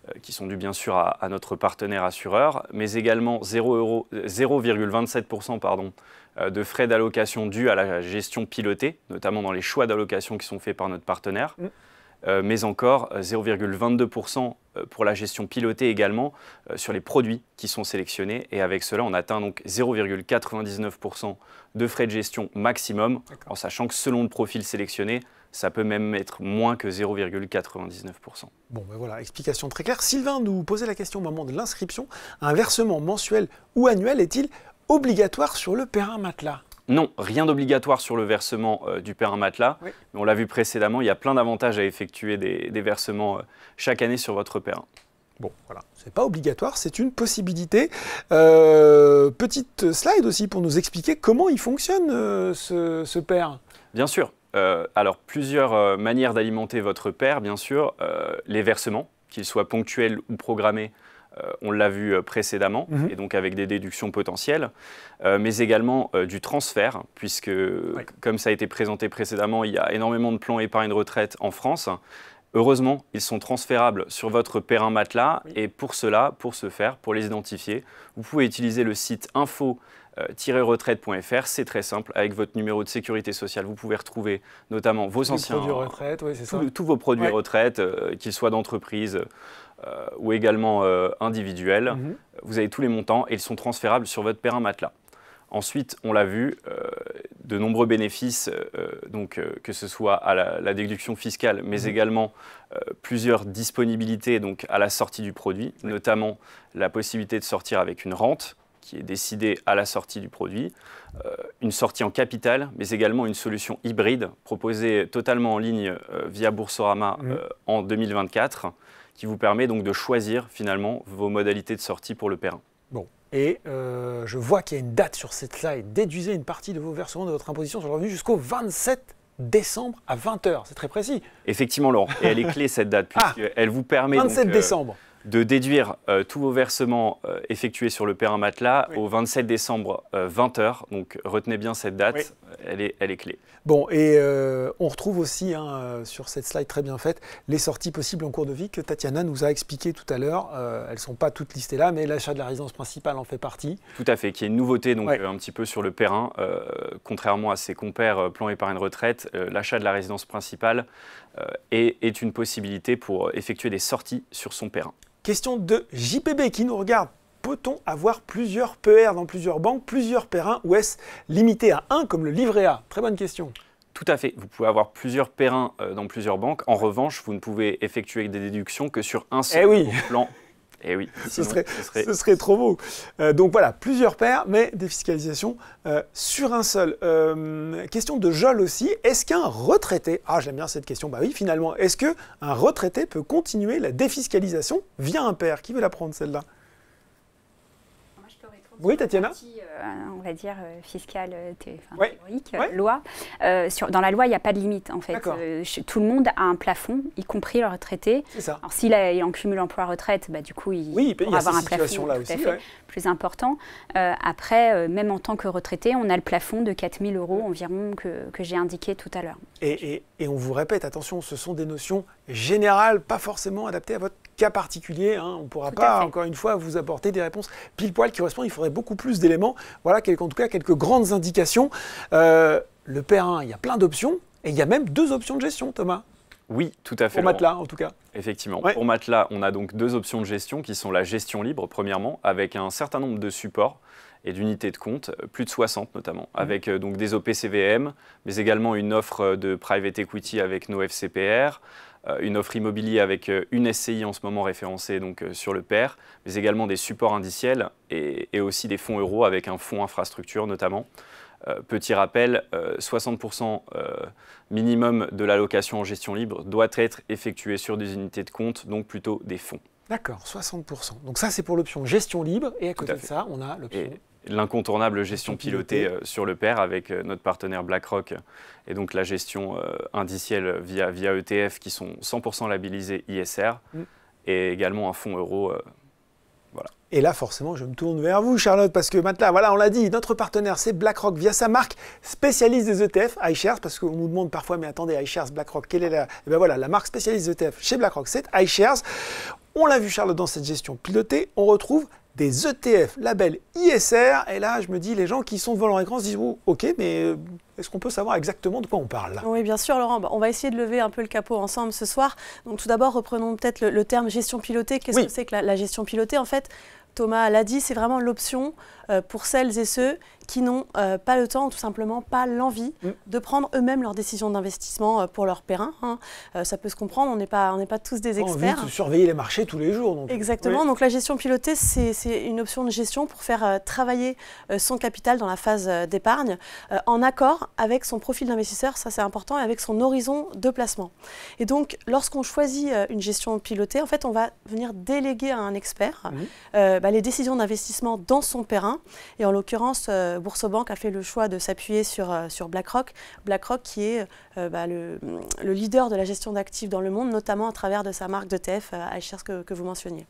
euh, qui sont dus bien sûr à, notre partenaire assureur, mais également 0,27% pardon, euh, de frais d'allocation dus à la gestion pilotée, notamment dans les choix d'allocation qui sont faits par notre partenaire. Mm. Euh, mais encore 0,22% pour la gestion pilotée également sur les produits qui sont sélectionnés. Et avec cela, on atteint donc 0,99% de frais de gestion maximum, en sachant que selon le profil sélectionné, ça peut même être moins que 0,99%. Bon, ben voilà, explication très claire. Sylvain nous posait la question au moment de l'inscription, un versement mensuel ou annuel est-il obligatoire sur le un matelas non, rien d'obligatoire sur le versement euh, du Père matelas. on l'a vu précédemment, il y a plein d'avantages à effectuer des, versements euh, chaque année sur votre Père. Bon, voilà, c'est pas obligatoire, c'est une possibilité. Euh, petite slide aussi pour nous expliquer comment il fonctionne ce, ce Père. Bien sûr, euh, alors plusieurs euh, manières d'alimenter votre père, bien sûr. Euh, les versements, qu'ils soient ponctuels ou programmés, on l'a vu précédemment, mhm. et donc avec des déductions potentielles, mais également du transfert, puisque comme ça a été présenté précédemment, il y a énormément de plans épargne retraite en France. Heureusement, ils sont transférables sur votre père un matelas, et pour cela, pour se faire, pour les identifier, vous pouvez utiliser le site info euh, retraite.fr, c'est très simple. Avec votre numéro de sécurité sociale, vous pouvez retrouver notamment vos anciens. Tous vos produits retraite, euh, qu'ils soient d'entreprise euh, ou également individuels. Mhm. Vous avez tous les montants et ils sont transférables sur votre en matelas. Ensuite, on l'a vu, de nombreux bénéfices, donc, que ce soit à la, déduction fiscale, mais mhm. également plusieurs disponibilités donc, à la sortie du produit, notamment la possibilité de sortir avec une rente, qui est décidé à la sortie du produit, euh, une sortie en capital, mais également une solution hybride proposée totalement en ligne euh, via Boursorama mmh. euh, en 2024, qui vous permet donc de choisir finalement vos modalités de sortie pour le Perrin. Bon, et je vois qu'il y a une date sur cette slide. Déduisez une partie de vos versements de votre imposition sur le revenu jusqu'au 27 décembre à 20h. C'est très précis. Effectivement, Laurent. Et elle est clé, cette date, ah. puisqu'elle vous permet. 27 décembre de déduire euh, tous vos versements euh, effectués sur le Perrin Matelas au 27 décembre 20h. Euh, Donc retenez bien cette date, elle est clé. Bon, et euh, on retrouve aussi hein, euh, sur cette slide très bien faite les sorties possibles en cours de vie que Tatiana nous a expliqué tout à l'heure. Euh, elles ne sont pas toutes listées là, mais l'achat de la résidence principale en fait partie. Tout à fait, qui est une nouveauté donc un petit peu sur le terrain. contrairement à ses compères plan une retraite, l'achat de la résidence principale est, est une possibilité pour effectuer des sorties sur son périn. Question de JPB qui nous regarde peut-on avoir plusieurs PER dans plusieurs banques, plusieurs per ou est-ce limité à un comme le livret A Très bonne question. Tout à fait. Vous pouvez avoir plusieurs per euh, dans plusieurs banques. En revanche, vous ne pouvez effectuer des déductions que sur un seul eh plan Eh oui, ce, serait, trop beau. Euh, donc voilà, plusieurs paires, e mais défiscalisation euh, sur un seul. question de Jol aussi. Est-ce qu'un retraité, ah j'aime bien cette question, bah oui finalement, est-ce qu'un retraité peut continuer la défiscalisation via un père Qui veut la prendre celle-là oui, Tatiana. Euh, on va dire, euh, fiscale, euh, théorique, loi. Sur, dans la loi, il n'y a pas de limite, en fait. tout le monde a un plafond, y compris le retraité. C'est ça. Alors, s'il a en cumule emploi-retraite, bah, du coup, il, oui, avoir un plafond plus important. après, même en tant que retraité, on a le plafond de 4000 euros mm. environ que, j'ai indiqué tout à l'heure. Et, et on vous répète, attention, ce sont des notions générales, pas forcément adaptées à votre particulier. Hein, on pourra pas, encore une fois, vous apporter des réponses pile poil qui correspondent. Il faudrait beaucoup plus d'éléments. Voilà, quelques, en tout cas, quelques grandes indications. Euh, le P1, il y a plein d'options. Et il y a même deux options de gestion, Thomas. Oui, tout à fait. Pour Matelas, en tout cas. Effectivement. Pour Matelas, on a donc deux options de gestion qui sont la gestion libre, premièrement, avec un certain nombre de supports et d'unités de compte, plus de 60 notamment, mmh. avec euh, donc des OPCVM, mais également une offre euh, de private equity avec nos FCPR, euh, une offre immobilier avec euh, une SCI en ce moment référencée donc, euh, sur le PER, mais également des supports indiciels et, aussi des fonds euros avec un fonds infrastructure notamment. petit rappel, 60% minimum de l'allocation en gestion libre doit être effectué sur des unités de compte, donc plutôt des fonds. D'accord, 60%. Donc ça, c'est pour l'option gestion libre. Et à côté de ça, on a l'option l'incontournable gestion pilotée euh, sur le pair avec euh, notre partenaire BlackRock et donc la gestion euh, indicielle via, via ETF qui sont 100% labellisés ISR mm. et également un fonds euro. Voilà. Et là, forcément, je me tourne vers vous, Charlotte, parce que maintenant, voilà, on l'a dit, notre partenaire, c'est BlackRock via sa marque spécialiste des ETF, iShares, parce qu'on nous demande parfois, mais attendez, iShares, BlackRock, quelle est la. Et eh ben voilà, la marque spécialiste des ETF chez BlackRock, c'est iShares. On l'a vu, Charlotte, dans cette gestion pilotée, on retrouve des ETF label ISR. Et là, je me dis, les gens qui sont devant leur écran se disent, oh, ok, mais euh, est-ce qu'on peut savoir exactement de quoi on parle Oui, bien sûr, Laurent. Bah, on va essayer de lever un peu le capot ensemble ce soir. Donc, tout d'abord, reprenons peut-être le, terme gestion pilotée. Qu'est-ce que c'est que la gestion pilotée En fait, Thomas l'a dit, c'est vraiment l'option euh, pour celles et ceux qui n'ont euh, pas le temps ou tout simplement pas l'envie mm. de prendre eux-mêmes leurs décisions d'investissement euh, pour leur terrain. Hein. ça peut se comprendre, on n'est pas, on pas tous des experts. Envie de surveiller les marchés tous les jours. Exactement, donc la gestion pilotée, c'est une option de gestion pour faire travailler son capital dans la phase d'épargne en accord avec son profil d'investisseur, ça c'est important, et avec son horizon de placement. Et donc, lorsqu'on choisit une gestion pilotée, en fait, on va venir déléguer à un expert. Mm. Bah, les décisions d'investissement dans son périn. Et en l'occurrence, euh, Boursobank a fait le choix de s'appuyer sur, euh, BlackRock. BlackRock qui est euh, bah, le, leader de la gestion d'actifs dans le monde, notamment à travers de sa marque d'ETF iShares que, que vous mentionniez.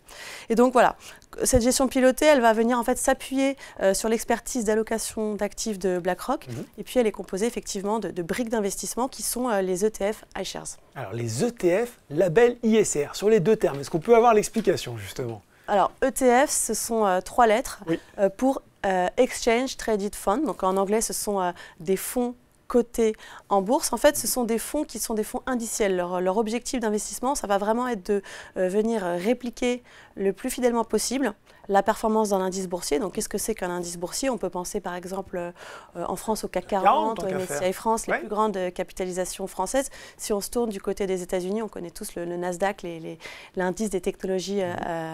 Et donc voilà, cette gestion pilotée, elle va venir en fait s'appuyer sur l'expertise d'allocation d'actifs de BlackRock. Mhm. Et puis elle est composée effectivement de, briques d'investissement qui sont les ETF iShares. Alors les ETF, label ISR, sur les deux termes, est-ce qu'on peut avoir l'explication justement alors, ETF, ce sont euh, trois lettres euh, pour euh, Exchange Traded Fund. Donc, en anglais, ce sont des fonds cotés en bourse. En fait, ce sont des fonds qui sont des fonds indiciels. leur objectif d'investissement, ça va vraiment être de venir répliquer le plus fidèlement possible la performance d'un indice boursier. Donc, qu'est-ce que c'est qu'un indice boursier On peut penser, par exemple, euh, euh, en France au CAC 40, au MSCI France, les plus grandes euh, capitalisations françaises. Si on se tourne du côté des États-Unis, on connaît tous le, Nasdaq, l'indice des technologies mhm.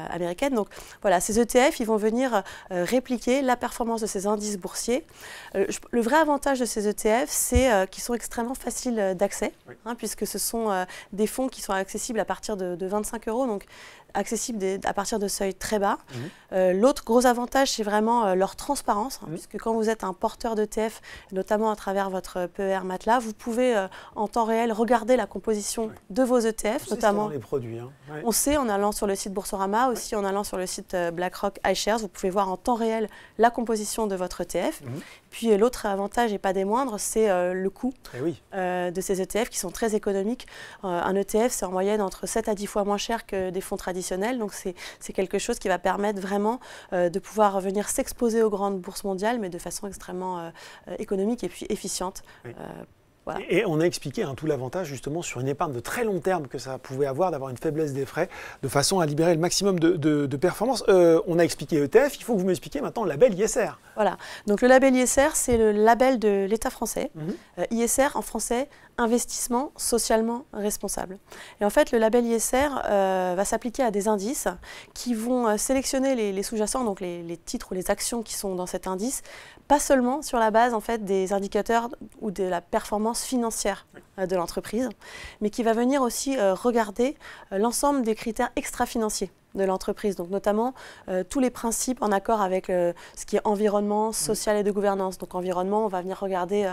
américaines. Donc, voilà, ces ETF, ils vont venir répliquer la performance de ces indices boursiers. le vrai avantage de ces ETF, c'est qu'ils sont extrêmement faciles d'accès, hein, puisque ce sont des fonds qui sont accessibles à partir de, de 25 euros. Donc, accessibles à partir de seuils très bas. Mhm. Euh, l'autre gros avantage, c'est vraiment euh, leur transparence, hein, puisque quand vous êtes un porteur d'ETF, notamment à travers votre euh, PER Matelas, vous pouvez en temps réel regarder la composition de vos ETF, notamment. les produits. Hein. On sait en allant sur le site Boursorama, aussi en allant sur le site BlackRock iShares, vous pouvez voir en temps réel la composition de votre ETF. Mhm. Puis euh, l'autre avantage, et pas des moindres, c'est euh, le coût eh euh, de ces ETF qui sont très économiques. un ETF, c'est en moyenne entre 7 à 10 fois moins cher que des fonds traditionnels. Donc c'est quelque chose qui va permettre vraiment de pouvoir venir s'exposer aux grandes bourses mondiales, mais de façon extrêmement économique et puis efficiente. Et on a expliqué hein, tout l'avantage justement sur une épargne de très long terme que ça pouvait avoir d'avoir une faiblesse des frais de façon à libérer le maximum de, performance. Euh, on a expliqué ETF, il faut que vous m'expliquiez maintenant le label ISR. Voilà, donc le label ISR, c'est le label de l'État français. Mhm. Euh, ISR en français investissement socialement responsable. Et en fait, le label ISR euh, va s'appliquer à des indices qui vont euh, sélectionner les, sous-jacents, donc les, titres ou les actions qui sont dans cet indice, pas seulement sur la base en fait, des indicateurs ou de la performance financière euh, de l'entreprise, mais qui va venir aussi euh, regarder euh, l'ensemble des critères extra-financiers de l'entreprise, donc notamment tous les principes en accord avec ce qui est environnement, social et de gouvernance. Donc environnement, on va venir regarder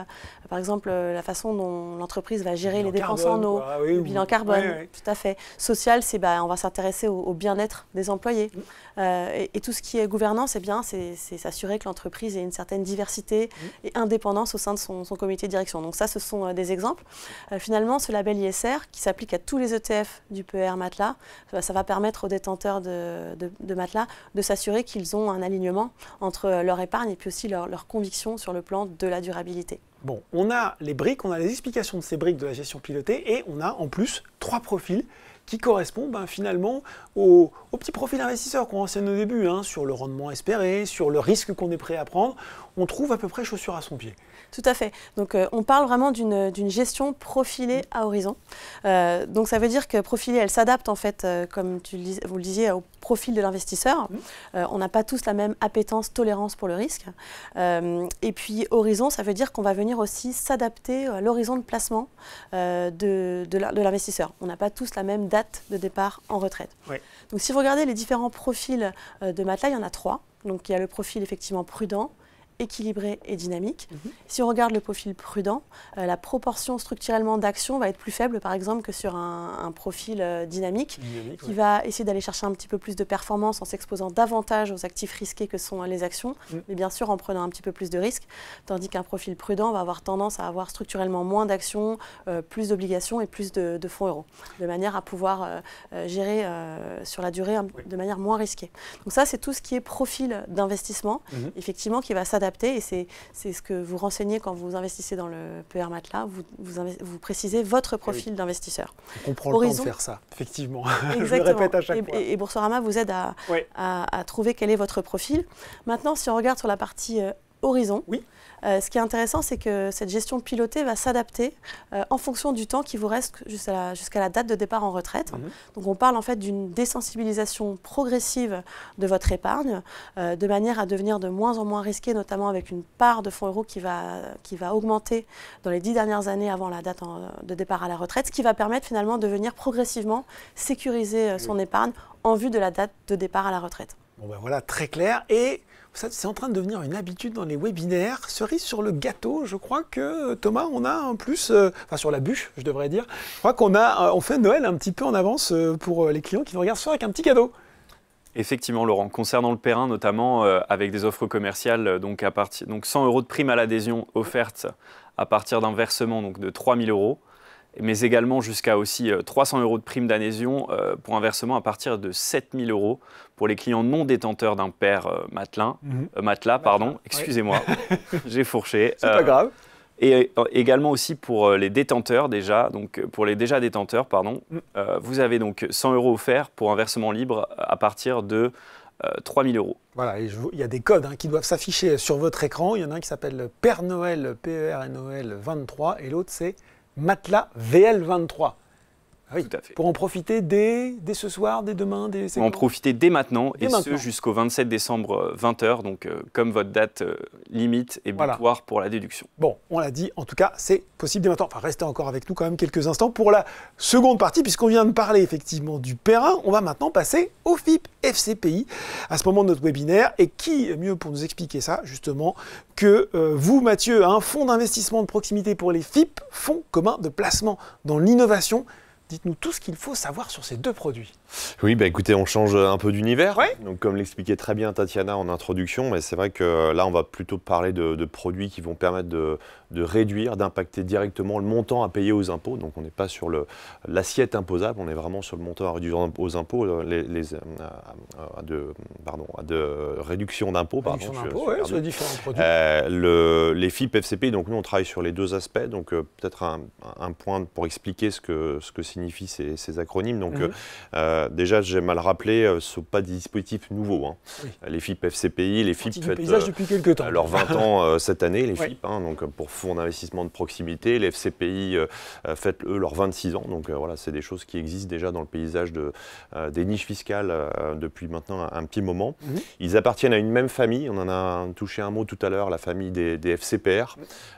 par exemple la façon dont l'entreprise va gérer les dépenses en eau, ah le bilan carbone, tout à fait. Social, c'est bah, on va s'intéresser au bien-être des employés. Mm. Euh, et, tout ce qui est gouvernance, eh c'est bien, c'est s'assurer que l'entreprise ait une certaine diversité mmh. et indépendance au sein de son, comité de direction. Donc ça, ce sont euh, des exemples. Euh, finalement, ce label ISR, qui s'applique à tous les ETF du PER Matelas, ça va permettre aux détenteurs de, de, de matelas de s'assurer qu'ils ont un alignement entre leur épargne et puis aussi leur conviction sur le plan de la durabilité. Bon, on a les briques, on a les explications de ces briques de la gestion pilotée et on a en plus trois profils qui correspond ben, finalement au, petit profil d'investisseur qu'on enseigne au début, hein, sur le rendement espéré, sur le risque qu'on est prêt à prendre. On trouve à peu près chaussure à son pied. Tout à fait. Donc euh, on parle vraiment d'une gestion profilée à horizon. Euh, donc ça veut dire que profilée, elle s'adapte en fait, euh, comme tu vous le disiez, au profil de l'investisseur. on n'a pas tous la même appétence, tolérance pour le risque. et puis horizon, ça veut dire qu'on va venir aussi s'adapter à l'horizon de placement de, l'investisseur. On n'a pas tous la même date de départ en retraite. Donc si vous regardez les différents profils de Matla, il y en a trois. Donc il y a le profil effectivement prudent, équilibré et dynamique. Mhm. Si on regarde le profil prudent, euh, la proportion structurellement d'actions va être plus faible, par exemple, que sur un, profil euh, dynamique, qui va essayer d'aller chercher un petit peu plus de performance en s'exposant davantage aux actifs risqués que sont les actions, mm. mais bien sûr en prenant un petit peu plus de risques, tandis qu'un profil prudent va avoir tendance à avoir structurellement moins d'actions, euh, plus d'obligations et plus de, fonds euros, de manière à pouvoir gérer sur la durée de manière moins risquée. Donc ça, c'est tout ce qui est profil d'investissement, mhm. effectivement, qui va s'adapter et c'est ce que vous renseignez quand vous investissez dans le PR e Matelas, vous, précisez votre eh profil d'investisseur. On prend le temps de faire ça, effectivement. Exactement. Je le répète à chaque et, fois. Et, Boursorama vous aide à, trouver quel est votre profil. Maintenant, si on regarde sur la partie euh, Horizon, oui. Euh, ce qui est intéressant, c'est que cette gestion pilotée va s'adapter euh, en fonction du temps qui vous reste jusqu'à la, date de départ en retraite. Mhm. Donc on parle en fait d'une désensibilisation progressive de votre épargne, euh, de manière à devenir de moins en moins risqué, notamment avec une part de fonds euros qui va, qui va augmenter dans les dix dernières années avant la date de départ à la retraite, ce qui va permettre finalement de venir progressivement sécuriser son épargne en vue de la date de départ à la retraite. Bon ben voilà, très clair. Et c'est en train de devenir une habitude dans les webinaires. Cerise sur le gâteau, je crois que Thomas, on a en plus, euh, enfin sur la bûche, je devrais dire, je crois qu'on a, euh, fait Noël un petit peu en avance euh, pour les clients qui nous regardent ce avec un petit cadeau. Effectivement, Laurent. Concernant le Perrin, notamment avec des offres commerciales, donc, à partir, donc 100 euros de prime à l'adhésion offerte à partir d'un versement donc, de 3000 euros mais également jusqu'à aussi 300 euh, euros de prime d'adhésion euh, pour un versement à partir de 7000 euros pour les clients non détenteurs d'un père euh, matelin, mhm. matelas, pardon, excusez-moi, j'ai fourché. C'est pas grave et également aussi pour les détenteurs déjà, donc pour les déjà détenteurs, pardon, mm. vous avez donc 100 euros offerts pour un versement libre à partir de 3 3000 euros. Voilà, il y a des codes hein, qui doivent s'afficher sur votre écran. Il y en a un qui s'appelle Père Noël, P-E-R-N-O-L 23, et l'autre c'est matelas VL23. Ah pour en profiter dès, ce soir, dès demain, dès En profiter dès maintenant, et ce jusqu'au 27 décembre 20h, euh, donc euh, comme votre date euh, limite et butoir pour la déduction. Bon, on l'a dit, en tout cas, c'est possible dès maintenant. Enfin, restez encore avec nous quand même quelques instants pour la seconde partie, puisqu'on vient de parler effectivement du Perrin. On va maintenant passer au FIP FCPI à ce moment de notre webinaire. Et qui mieux pour nous expliquer ça, justement, que vous, Mathieu, un hein, fonds d'investissement de proximité pour les FIP, fonds commun de placement dans l'innovation. Dites-nous tout ce qu'il faut savoir sur ces deux produits. Oui, bah écoutez, on change un peu d'univers. Donc, comme l'expliquait très bien Tatiana en introduction, mais c'est vrai que là, on va plutôt parler de produits qui vont permettre de, de réduire, d'impacter directement le montant à payer aux impôts. Donc on n'est pas sur l'assiette imposable, on est vraiment sur le montant à réduire aux impôts, euh, les, euh, de, pardon, de réduction d'impôts. sur les différents produits. Euh, les FIP, FCP, donc nous on travaille sur les deux aspects, donc peut-être un, point pour expliquer ce que, ce que signifient ces, acronymes. Donc mhm. déjà, j'ai mal rappelé, ce ne sont pas des dispositifs nouveaux. Hein. Les FIP, FCPI, les FIP... Faites, paysage depuis quelques temps. Alors 20 ans cette année, les FIP, hein, donc pour fonds d'investissement de proximité. Les FCPI euh, euh, fêtent, eux, leurs 26 ans. Donc euh, voilà, c'est des choses qui existent déjà dans le paysage de, des niches fiscales depuis maintenant un, petit moment. Mhm. Ils appartiennent à une même famille. On en a touché un mot tout à l'heure, la famille des, FCPR,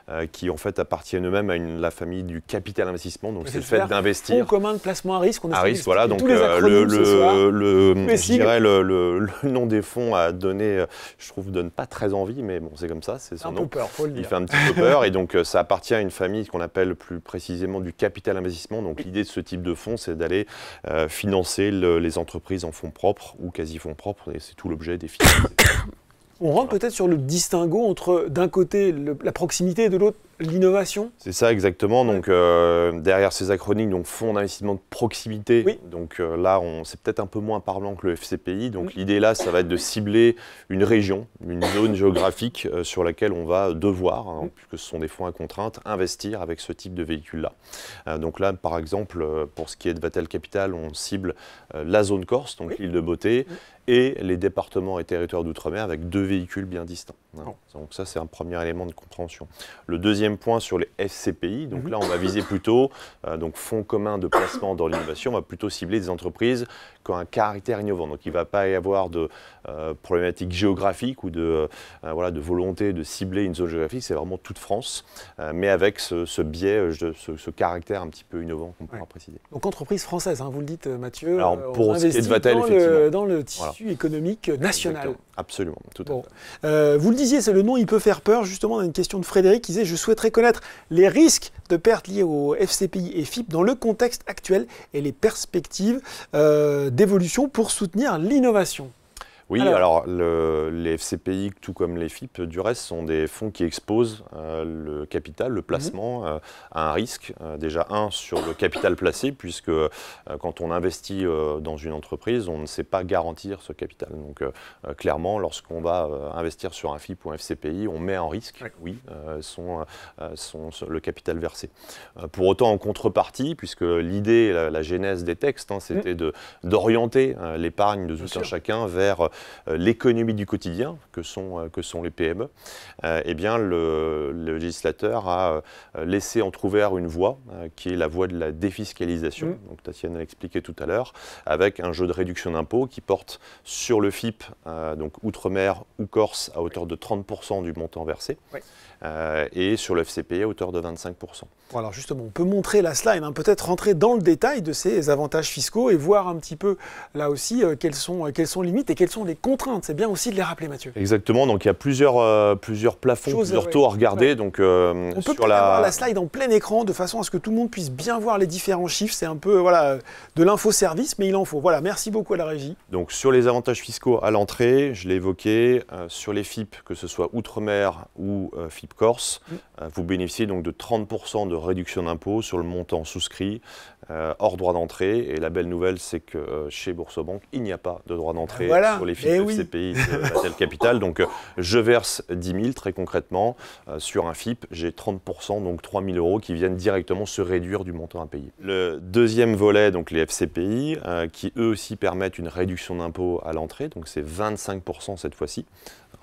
mhm. qui en fait appartiennent eux-mêmes à une, la famille du capital investissement. Donc c'est le fait d'investir. Fonds commun de placement à risque. On a à risque, voilà. Donc le, le, je dirais le, nom des fonds a donné, je trouve, donne pas très envie, mais bon, c'est comme ça, c'est son un Peu peur, faut Il fait un petit peu peur. Et donc euh, ça appartient à une famille qu'on appelle plus précisément du capital investissement. Donc l'idée de ce type de fonds, c'est d'aller euh, financer les entreprises en fonds propres ou quasi fonds propres, et c'est tout l'objet des finances. On rentre peut-être sur le distinguo entre d'un côté la proximité et de l'autre l'innovation. C'est ça exactement. Donc euh, derrière ces acronymes, donc fonds d'investissement de proximité. Donc euh, là, on c'est peut-être un peu moins parlant que le FCPI. Donc l'idée là, ça va être de cibler une région, une zone géographique euh, sur laquelle on va devoir, hein, puisque ce sont des fonds à contrainte, investir avec ce type de véhicule là. donc là, par exemple, pour ce qui est de Vatel Capital, on cible la zone Corse, donc l'île de Beauté, et les départements et territoires d'outre-mer avec deux véhicules bien distincts. Hein. Donc ça, c'est un premier élément de compréhension. Le deuxième point sur les SCPI Donc mhm. là, on va viser plutôt, euh, donc fonds communs de placement dans l'innovation, on va plutôt cibler des entreprises Qu'un caractère innovant. Donc il ne va pas y avoir de problématiques euh, problématique géographique ou de, euh, euh, voilà, de volonté de cibler une zone géographique, c'est vraiment toute France, mais avec ce, biais, ce, caractère un petit peu innovant qu'on pourra préciser. Donc entreprise française, hein, vous le dites Mathieu, pour on investit dans, le, dans le tissu économique national. Absolument, tout à fait. vous le disiez, c'est le nom, il peut faire peur, justement, dans une question de Frédéric qui disait, je souhaiterais connaître les risques de perte liées au FCPI et FIP dans le contexte actuel et les perspectives d'évolution pour soutenir l'innovation. Oui, alors, les FCPI, tout comme les FIP, du reste, sont des fonds qui exposent euh, le capital, le placement, mhm. euh, à un risque. Euh, déjà, un, sur le capital placé, puisque quand on investit dans une entreprise, on ne sait pas garantir ce capital. Donc, clairement, lorsqu'on va investir sur un FIP ou un FCPI, on met en risque, oui, le capital versé. pour autant, en contrepartie, puisque l'idée, la, genèse des textes, hein, mhm. c'était d'orienter l'épargne de tout un chacun vers euh, l'économie du quotidien que sont, euh, les PME, euh, eh bien le, législateur a laissé entrouvert une voie qui est la voie de la défiscalisation. Mm. Donc Tatiana expliqué tout à l'heure, avec un jeu de réduction d'impôts qui porte sur le FIP, donc outre-mer ou Corse, à hauteur de 30% du montant versé. Euh, et sur le FCP à hauteur de 25%. alors justement, on peut montrer la slide, hein, peut-être rentrer dans le détail de ces avantages fiscaux et voir un petit peu là aussi euh, quelles, sont, euh, quelles sont les limites et quelles sont les contraintes. C'est bien aussi de les rappeler, Mathieu. Exactement, donc il y a plusieurs, plusieurs plafonds, plusieurs taux à regarder. Donc, on peut la... Avoir la slide en plein écran de façon à ce que tout le monde puisse bien voir les différents chiffres. C'est un peu voilà, de service mais il en faut. Voilà, merci beaucoup à la régie. Donc sur les avantages fiscaux à l'entrée, je l'ai évoqué, sur les FIP, que ce soit Outre-mer ou FIP Corse. Euh, vous bénéficiez donc de 30% de réduction d'impôt sur le montant souscrit euh, hors droit d'entrée. Et la belle nouvelle, c'est que euh, chez chez banque il n'y a pas de droit d'entrée ah, sur les eh FIP, de FCPI de telle capitale. Donc, je verse 10 000 très concrètement sur un FIP. J'ai 30%, donc 3 000 euros qui viennent directement se réduire du montant à payer. Le deuxième volet, donc les FCPI, qui eux aussi permettent une réduction d'impôt à l'entrée. Donc, c'est 25% cette fois-ci.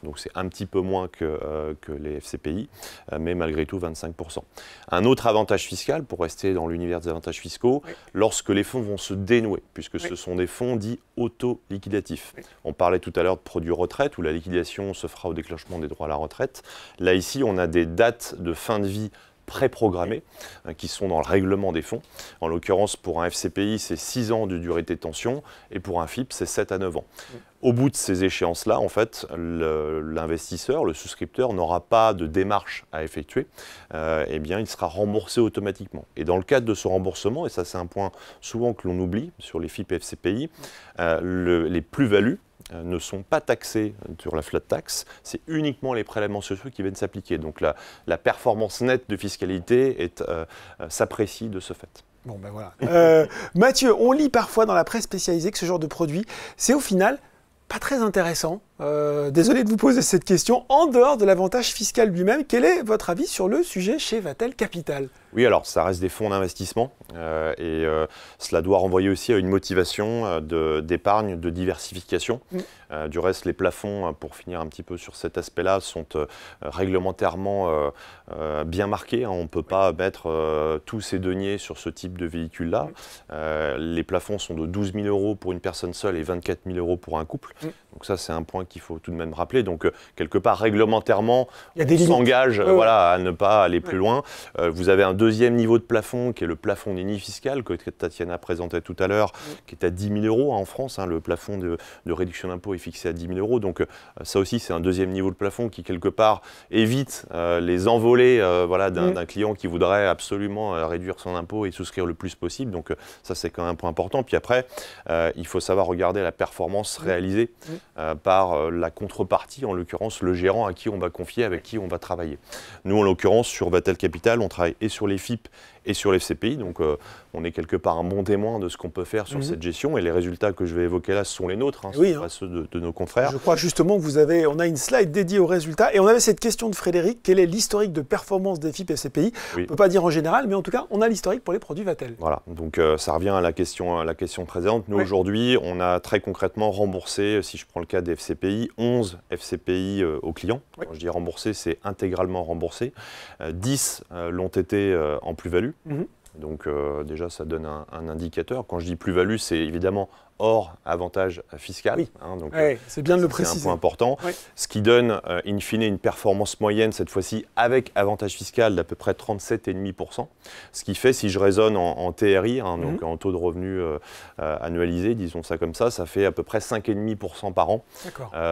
Donc c'est un petit peu moins que, euh, les FCPI, euh, mais malgré tout 25%. Un autre avantage fiscal, pour rester dans l'univers des avantages fiscaux, lorsque les fonds vont se dénouer, puisque ce sont des fonds dits auto-liquidatifs. On parlait tout à l'heure de produits retraite, où la liquidation se fera au déclenchement des droits à la retraite. Là ici, on a des dates de fin de vie préprogrammés hein, qui sont dans le règlement des fonds. En l'occurrence, pour un FCPI, c'est 6 ans de durée de détention et pour un FIP, c'est 7 à 9 ans. Au bout de ces échéances-là, en fait, l'investisseur, le, souscripteur, n'aura pas de démarche à effectuer. Euh, eh bien, il sera remboursé automatiquement. Et dans le cadre de ce remboursement, et ça c'est un point souvent que l'on oublie sur les FIP et FCPI, euh, les plus-values euh, ne sont pas taxés sur la flat tax, c'est uniquement les prélèvements sociaux qui viennent s'appliquer. Donc la, performance nette de fiscalité euh, euh, s'apprécie de ce fait. Bon ben voilà. Mathieu, on lit parfois dans la presse spécialisée que ce genre de produit, c'est au final pas très intéressant euh, désolé de vous poser cette question. En dehors de l'avantage fiscal lui-même, quel est votre avis sur le sujet chez Vatel Capital Oui, alors ça reste des fonds d'investissement euh, et euh, cela doit renvoyer aussi à une motivation d'épargne, de, diversification. Mm. du reste, les plafonds, pour finir un petit peu sur cet aspect-là, sont réglementairement bien marqués. Hein. On ne peut pas mettre tous ces deniers sur ce type de véhicule-là. Mm. les plafonds sont de 12 000 euros pour une personne seule et 24 000 euros pour un couple. Mm. Donc ça, c'est un point qu'il faut tout de même rappeler. Donc, euh, quelque part, réglementairement, on s'engage euh, voilà, à ne pas aller plus loin. Euh, vous avez un deuxième niveau de plafond, qui est le plafond des fiscal que Tatiana présentait tout à l'heure, qui est à 10 000 euros hein, en France. Hein, le plafond de, réduction d'impôt est fixé à 10 000 euros. Donc, ça aussi, c'est un deuxième niveau de plafond qui, quelque part, évite les envolées voilà, d'un client qui voudrait absolument réduire son impôt et souscrire le plus possible. Donc, ça, c'est quand même un point important. Puis après, il faut savoir regarder la performance réalisée par euh, la contrepartie, en l'occurrence le gérant à qui on va confier, avec qui on va travailler. Nous, en l'occurrence, sur Vatel Capital, on travaille et sur les FIP et sur les FCPI, Donc euh, on est quelque part un bon témoin de ce qu'on peut faire sur mhm. cette gestion et les résultats que je vais évoquer là sont les nôtres, pas hein. hein. ceux de, nos confrères. Je crois justement que vous avez, on a une slide dédiée aux résultats et on avait cette question de Frédéric, quel est l'historique de performance des FIP FCPI On ne peut pas dire en général, mais en tout cas on a l'historique pour les produits Vatel. Voilà, donc euh, ça revient à la question, à la question présente. Nous aujourd'hui on a très concrètement remboursé, si je prends le cas des FCPI, 11 FCPI euh, aux clients. Quand je dis remboursé, c'est intégralement remboursé. 10 l'ont été en plus-value. Mhm. Donc euh, déjà, ça donne un, indicateur. Quand je dis plus-value, c'est évidemment hors avantage fiscal. Oui. Hein, donc, c'est bien le un point important. Ce qui donne, euh, in fine, une performance moyenne, cette fois-ci, avec avantage fiscal d'à peu près 37,5%. Ce qui fait, si je raisonne en, TRI, hein, mhm. donc en taux de revenu euh, euh, annualisé, disons ça comme ça, ça fait à peu près 5,5% par an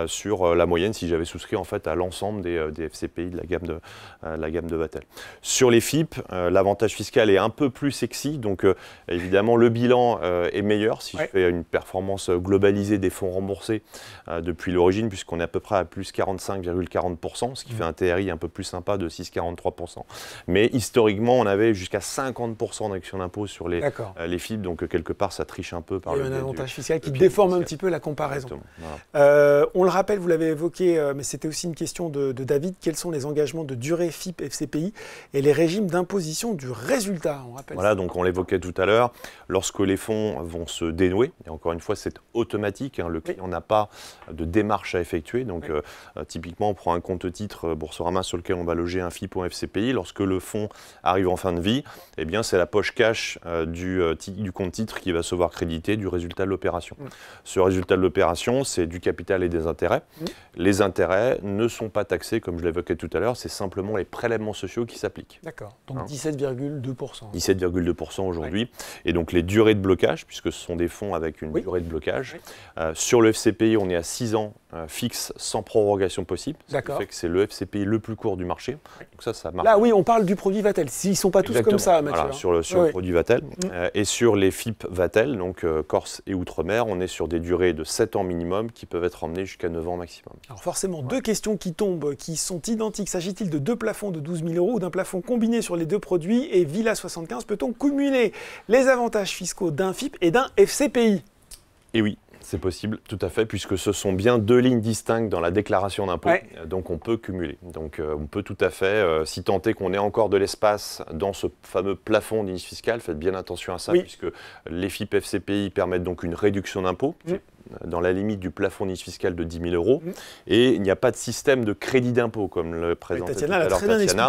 sur la moyenne si j'avais souscrit en fait à l'ensemble des, FCPI de la gamme de, la gamme de Vatel. Sur les FIP, l'avantage fiscal est un peu plus sexy, donc évidemment le bilan est meilleur si je fais une performance globalisée des fonds remboursés euh, depuis l'origine, puisqu'on est à peu près à plus 45,40%, ce qui fait un TRI un peu plus sympa de 6,43%. Mais historiquement, on avait jusqu'à 50% d'action d'impôt sur les, FIP, euh, les donc euh, quelque part, ça triche un peu par Il y a un avantage fiscal qui déforme un petit peu la comparaison. on le rappelle, vous l'avez évoqué, mais c'était aussi une question de, David quels sont les engagements de durée FIP FCPI et les régimes d'imposition du résultat On rappelle. Voilà, donc on l'évoquait tout à l'heure. Lorsque les fonds vont se dénouer, et encore encore une fois, c'est automatique. Hein, le client n'a pas de démarche à effectuer. Donc, euh, euh, typiquement, on prend un compte-titre euh, Boursorama sur lequel on va loger un FIP ou un FCPI. Lorsque le fonds arrive en fin de vie, eh bien, c'est la poche cash du, du compte-titre qui va se voir crédité du résultat de l'opération. Ce résultat de l'opération, c'est du capital et des intérêts. Les intérêts ne sont pas taxés, comme je l'évoquais tout à l'heure. C'est simplement les prélèvements sociaux qui s'appliquent. D'accord. Donc, 17,2%. Hein. 17,2% aujourd'hui. Et donc, les durées de blocage, puisque ce sont des fonds avec une durée de blocage. Euh, sur le FCPI, on est à 6 ans euh, fixe sans prorogation possible. Ce fait que c'est le FCPI le plus court du marché. Donc ça, ça marche. Là, oui, on parle du produit Vatel. S'ils ne sont pas tous comme ça, Mathieu. Voilà, hein. sur le, produit Vatel. Mm. Euh, et sur les FIP Vatel, donc Corse et Outre-mer, on est sur des durées de 7 ans minimum qui peuvent être emmenées jusqu'à 9 ans maximum. Alors forcément, deux questions qui tombent, qui sont identiques. S'agit-il de deux plafonds de 12 000 euros ou d'un plafond combiné sur les deux produits Et Villa 75, peut-on cumuler les avantages fiscaux d'un FIP et d'un FCPI et oui, c'est possible, tout à fait, puisque ce sont bien deux lignes distinctes dans la déclaration d'impôt. Euh, donc on peut cumuler. Donc euh, on peut tout à fait, euh, si tant est qu'on ait encore de l'espace dans ce fameux plafond d'initiative fiscale, faites bien attention à ça, puisque les FIP FCPI permettent donc une réduction d'impôt. Mm dans la limite du plafond niche fiscal de 10 000 euros. Et il n'y a pas de système de crédit d'impôt, comme le présentait Tatiana,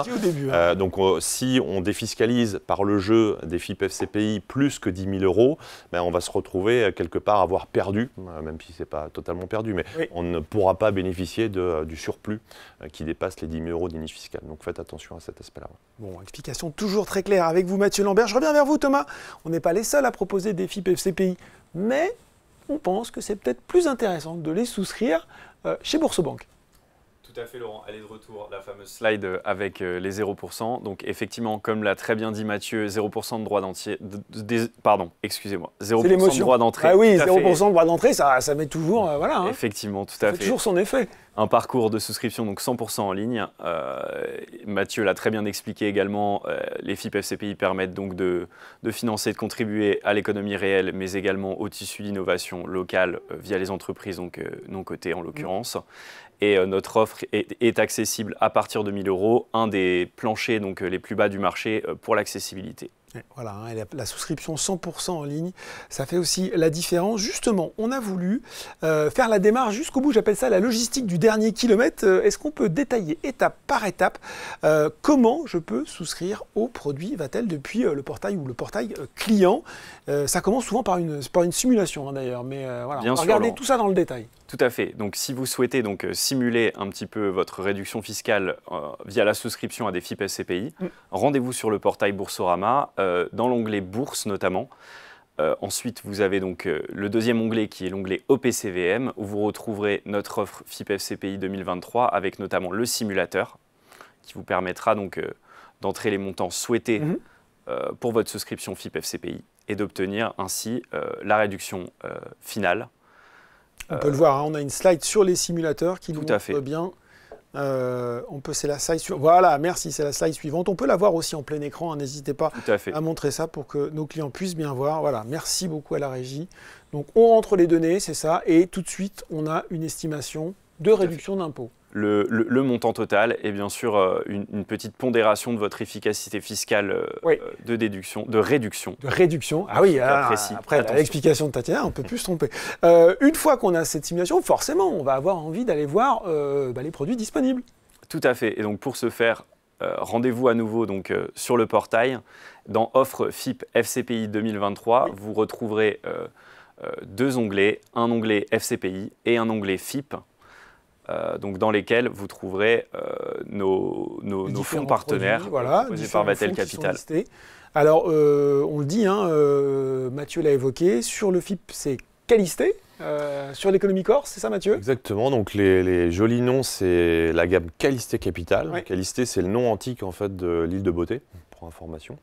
Au début, hein. euh, donc euh, si on défiscalise par le jeu des FIP FCPI plus que 10 000 euros, ben, on va se retrouver euh, quelque part à avoir perdu, même si ce n'est pas totalement perdu, mais on ne pourra pas bénéficier du surplus qui dépasse les 10 000 euros de niche Donc faites attention à cet aspect-là. Bon, explication toujours très claire avec vous Mathieu Lambert. Je reviens vers vous Thomas. On n'est pas les seuls à proposer des FIP FCPI, mais on pense que c'est peut-être plus intéressant de les souscrire euh, chez Boursobank tout à fait, Laurent. est de retour, la fameuse slide avec euh, les 0%. Donc, effectivement, comme l'a très bien dit Mathieu, 0% de droit d'entrée. Pardon, excusez-moi. 0% de droit d'entrée. Ah oui, 0% de droit d'entrée, ça, ça met toujours. Euh, voilà. Hein. Effectivement, tout à fait. toujours son effet. Un parcours de souscription, donc 100% en ligne. Euh, Mathieu l'a très bien expliqué également. les FIPFCPI permettent donc de, de financer, de contribuer à l'économie réelle, mais également au tissu d'innovation locale via les entreprises donc, non cotées en l'occurrence et euh, notre offre est, accessible à partir de 1000 euros, un des planchers donc euh, les plus bas du marché euh, pour l'accessibilité. Voilà, hein, la, souscription 100% en ligne, ça fait aussi la différence. Justement, on a voulu faire la démarche jusqu'au bout, j'appelle ça la logistique du dernier kilomètre. Est-ce qu'on peut détailler étape par étape comment je peux souscrire au produit Vatel depuis le portail ou le portail client Ça commence souvent par une, une simulation hein, d'ailleurs, mais voilà, Regardez tout ça dans le détail. Tout à fait. Donc, si vous souhaitez donc euh, simuler un petit peu votre réduction fiscale euh, via la souscription à des FIP mm. rendez-vous sur le portail Boursorama, euh, dans l'onglet Bourse notamment. ensuite, vous avez donc le deuxième onglet qui est l'onglet OPCVM, où vous retrouverez notre offre FIP 2023 avec notamment le simulateur, qui vous permettra donc d'entrer les montants souhaités. Mm-hmm. pour votre souscription FIP et d'obtenir ainsi la réduction finale on peut le voir, hein, on a une slide sur les simulateurs qui nous montre fait. bien. Euh, on peut, c'est la slide suivante. Voilà, merci, c'est la slide suivante. On peut la voir aussi en plein écran. Hein, n'hésitez pas à, à, montrer ça pour que nos clients puissent bien voir. Voilà, merci beaucoup à la régie. Donc, on rentre les données, c'est ça, et tout de suite, on a une estimation de réduction d'impôt le, montant total et bien sûr euh, une, petite pondération de votre efficacité fiscale euh, euh, de déduction, de réduction. De réduction, ah oui, ah, après l'explication de Tatiana, on ne peut plus se tromper. une fois qu'on a cette simulation, forcément, on va avoir envie d'aller voir bah, les produits disponibles. Tout à fait, et donc pour ce faire, rendez-vous à nouveau donc, sur le portail. Dans Offre FIP FCPI 2023, vous retrouverez deux onglets, un onglet FCPI et un onglet FIP. Euh, donc dans lesquels vous trouverez euh, nos, fonds partenaires Capital. Alors, euh, on le dit, hein, Mathieu l'a évoqué, sur le FIP, c'est Calisté. sur l'économie corse, c'est ça Mathieu Exactement, donc les, jolis noms, c'est la gamme Calisté Capital. Calisté, c'est le nom antique en fait de l'île de Beauté information.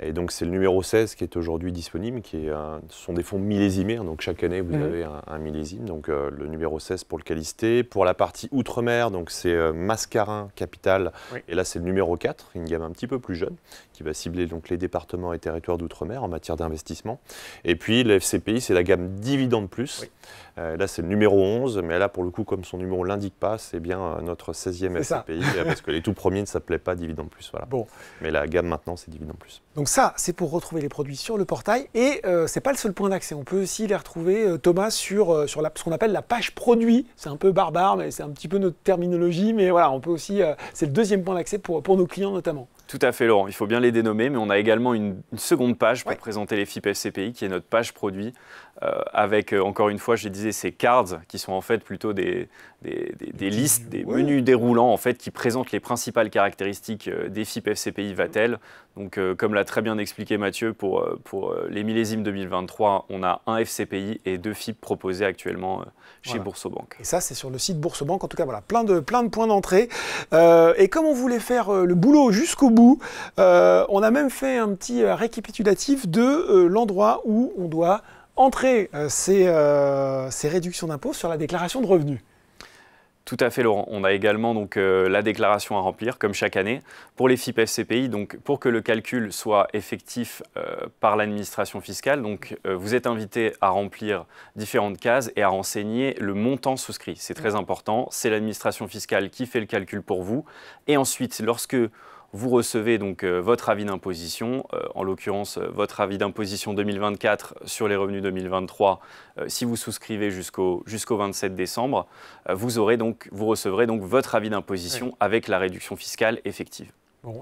Et donc, c'est le numéro 16 qui est aujourd'hui disponible, qui est ce sont des fonds millésimés, hein. Donc, chaque année, vous mhm. avez un, millésime. Donc, euh, le numéro 16 pour le Calisté. Pour la partie Outre-mer, donc c'est euh, Mascarin Capital. Et là, c'est le numéro 4, une gamme un petit peu plus jeune, qui va cibler donc les départements et territoires d'outre-mer en matière d'investissement. Et puis la FCPI, c'est la gamme Dividende Plus. Euh, là, c'est le numéro 11, mais là, pour le coup, comme son numéro ne l'indique pas, c'est bien euh, notre 16e FCPI, euh, parce que les tout premiers ne s'appelaient pas Dividende Plus. Voilà. Bon. Mais la gamme maintenant, c'est Dividende Plus. Donc ça, c'est pour retrouver les produits sur le portail. Et ce n'est pas le seul point d'accès. On peut aussi les retrouver, Thomas, sur, sur la, ce qu'on appelle la page produit. C'est un peu barbare, mais c'est un petit peu notre terminologie. Mais voilà, on peut aussi. c'est le deuxième point d'accès pour nos clients notamment. Tout à fait, Laurent. Il faut bien les dénommer, mais on a également une, seconde page pour présenter les FIP SCPI qui est notre page produit, euh, avec, euh, encore une fois, je disais, ces cards qui sont en fait plutôt des, des, listes, des menus déroulants en fait, qui présentent les principales caractéristiques euh, des FIP FCPI Vatel. Donc, comme l'a très bien expliqué Mathieu, pour, pour les millésimes 2023, on a un FCPI et deux FIP proposés actuellement chez voilà. Et ça, c'est sur le site Boursobank. En tout cas, voilà, plein de, plein de points d'entrée. et comme on voulait faire le boulot jusqu'au bout, on a même fait un petit récapitulatif de l'endroit où on doit entrer euh, euh, ces, réductions d'impôts sur la déclaration de revenus. Tout à fait, Laurent. On a également donc euh, la déclaration à remplir, comme chaque année, pour les FIP FCPI. Donc, pour que le calcul soit effectif par l'administration fiscale, donc vous êtes invité à remplir différentes cases et à renseigner le montant souscrit. C'est très important. C'est l'administration fiscale qui fait le calcul pour vous. Et ensuite, lorsque vous recevez donc euh, votre avis d'imposition, euh, en l'occurrence euh, votre avis d'imposition 2024 sur les revenus 2023. si vous souscrivez jusqu'au jusqu'au 27 décembre, vous recevrez donc votre avis d'imposition avec la réduction fiscale effective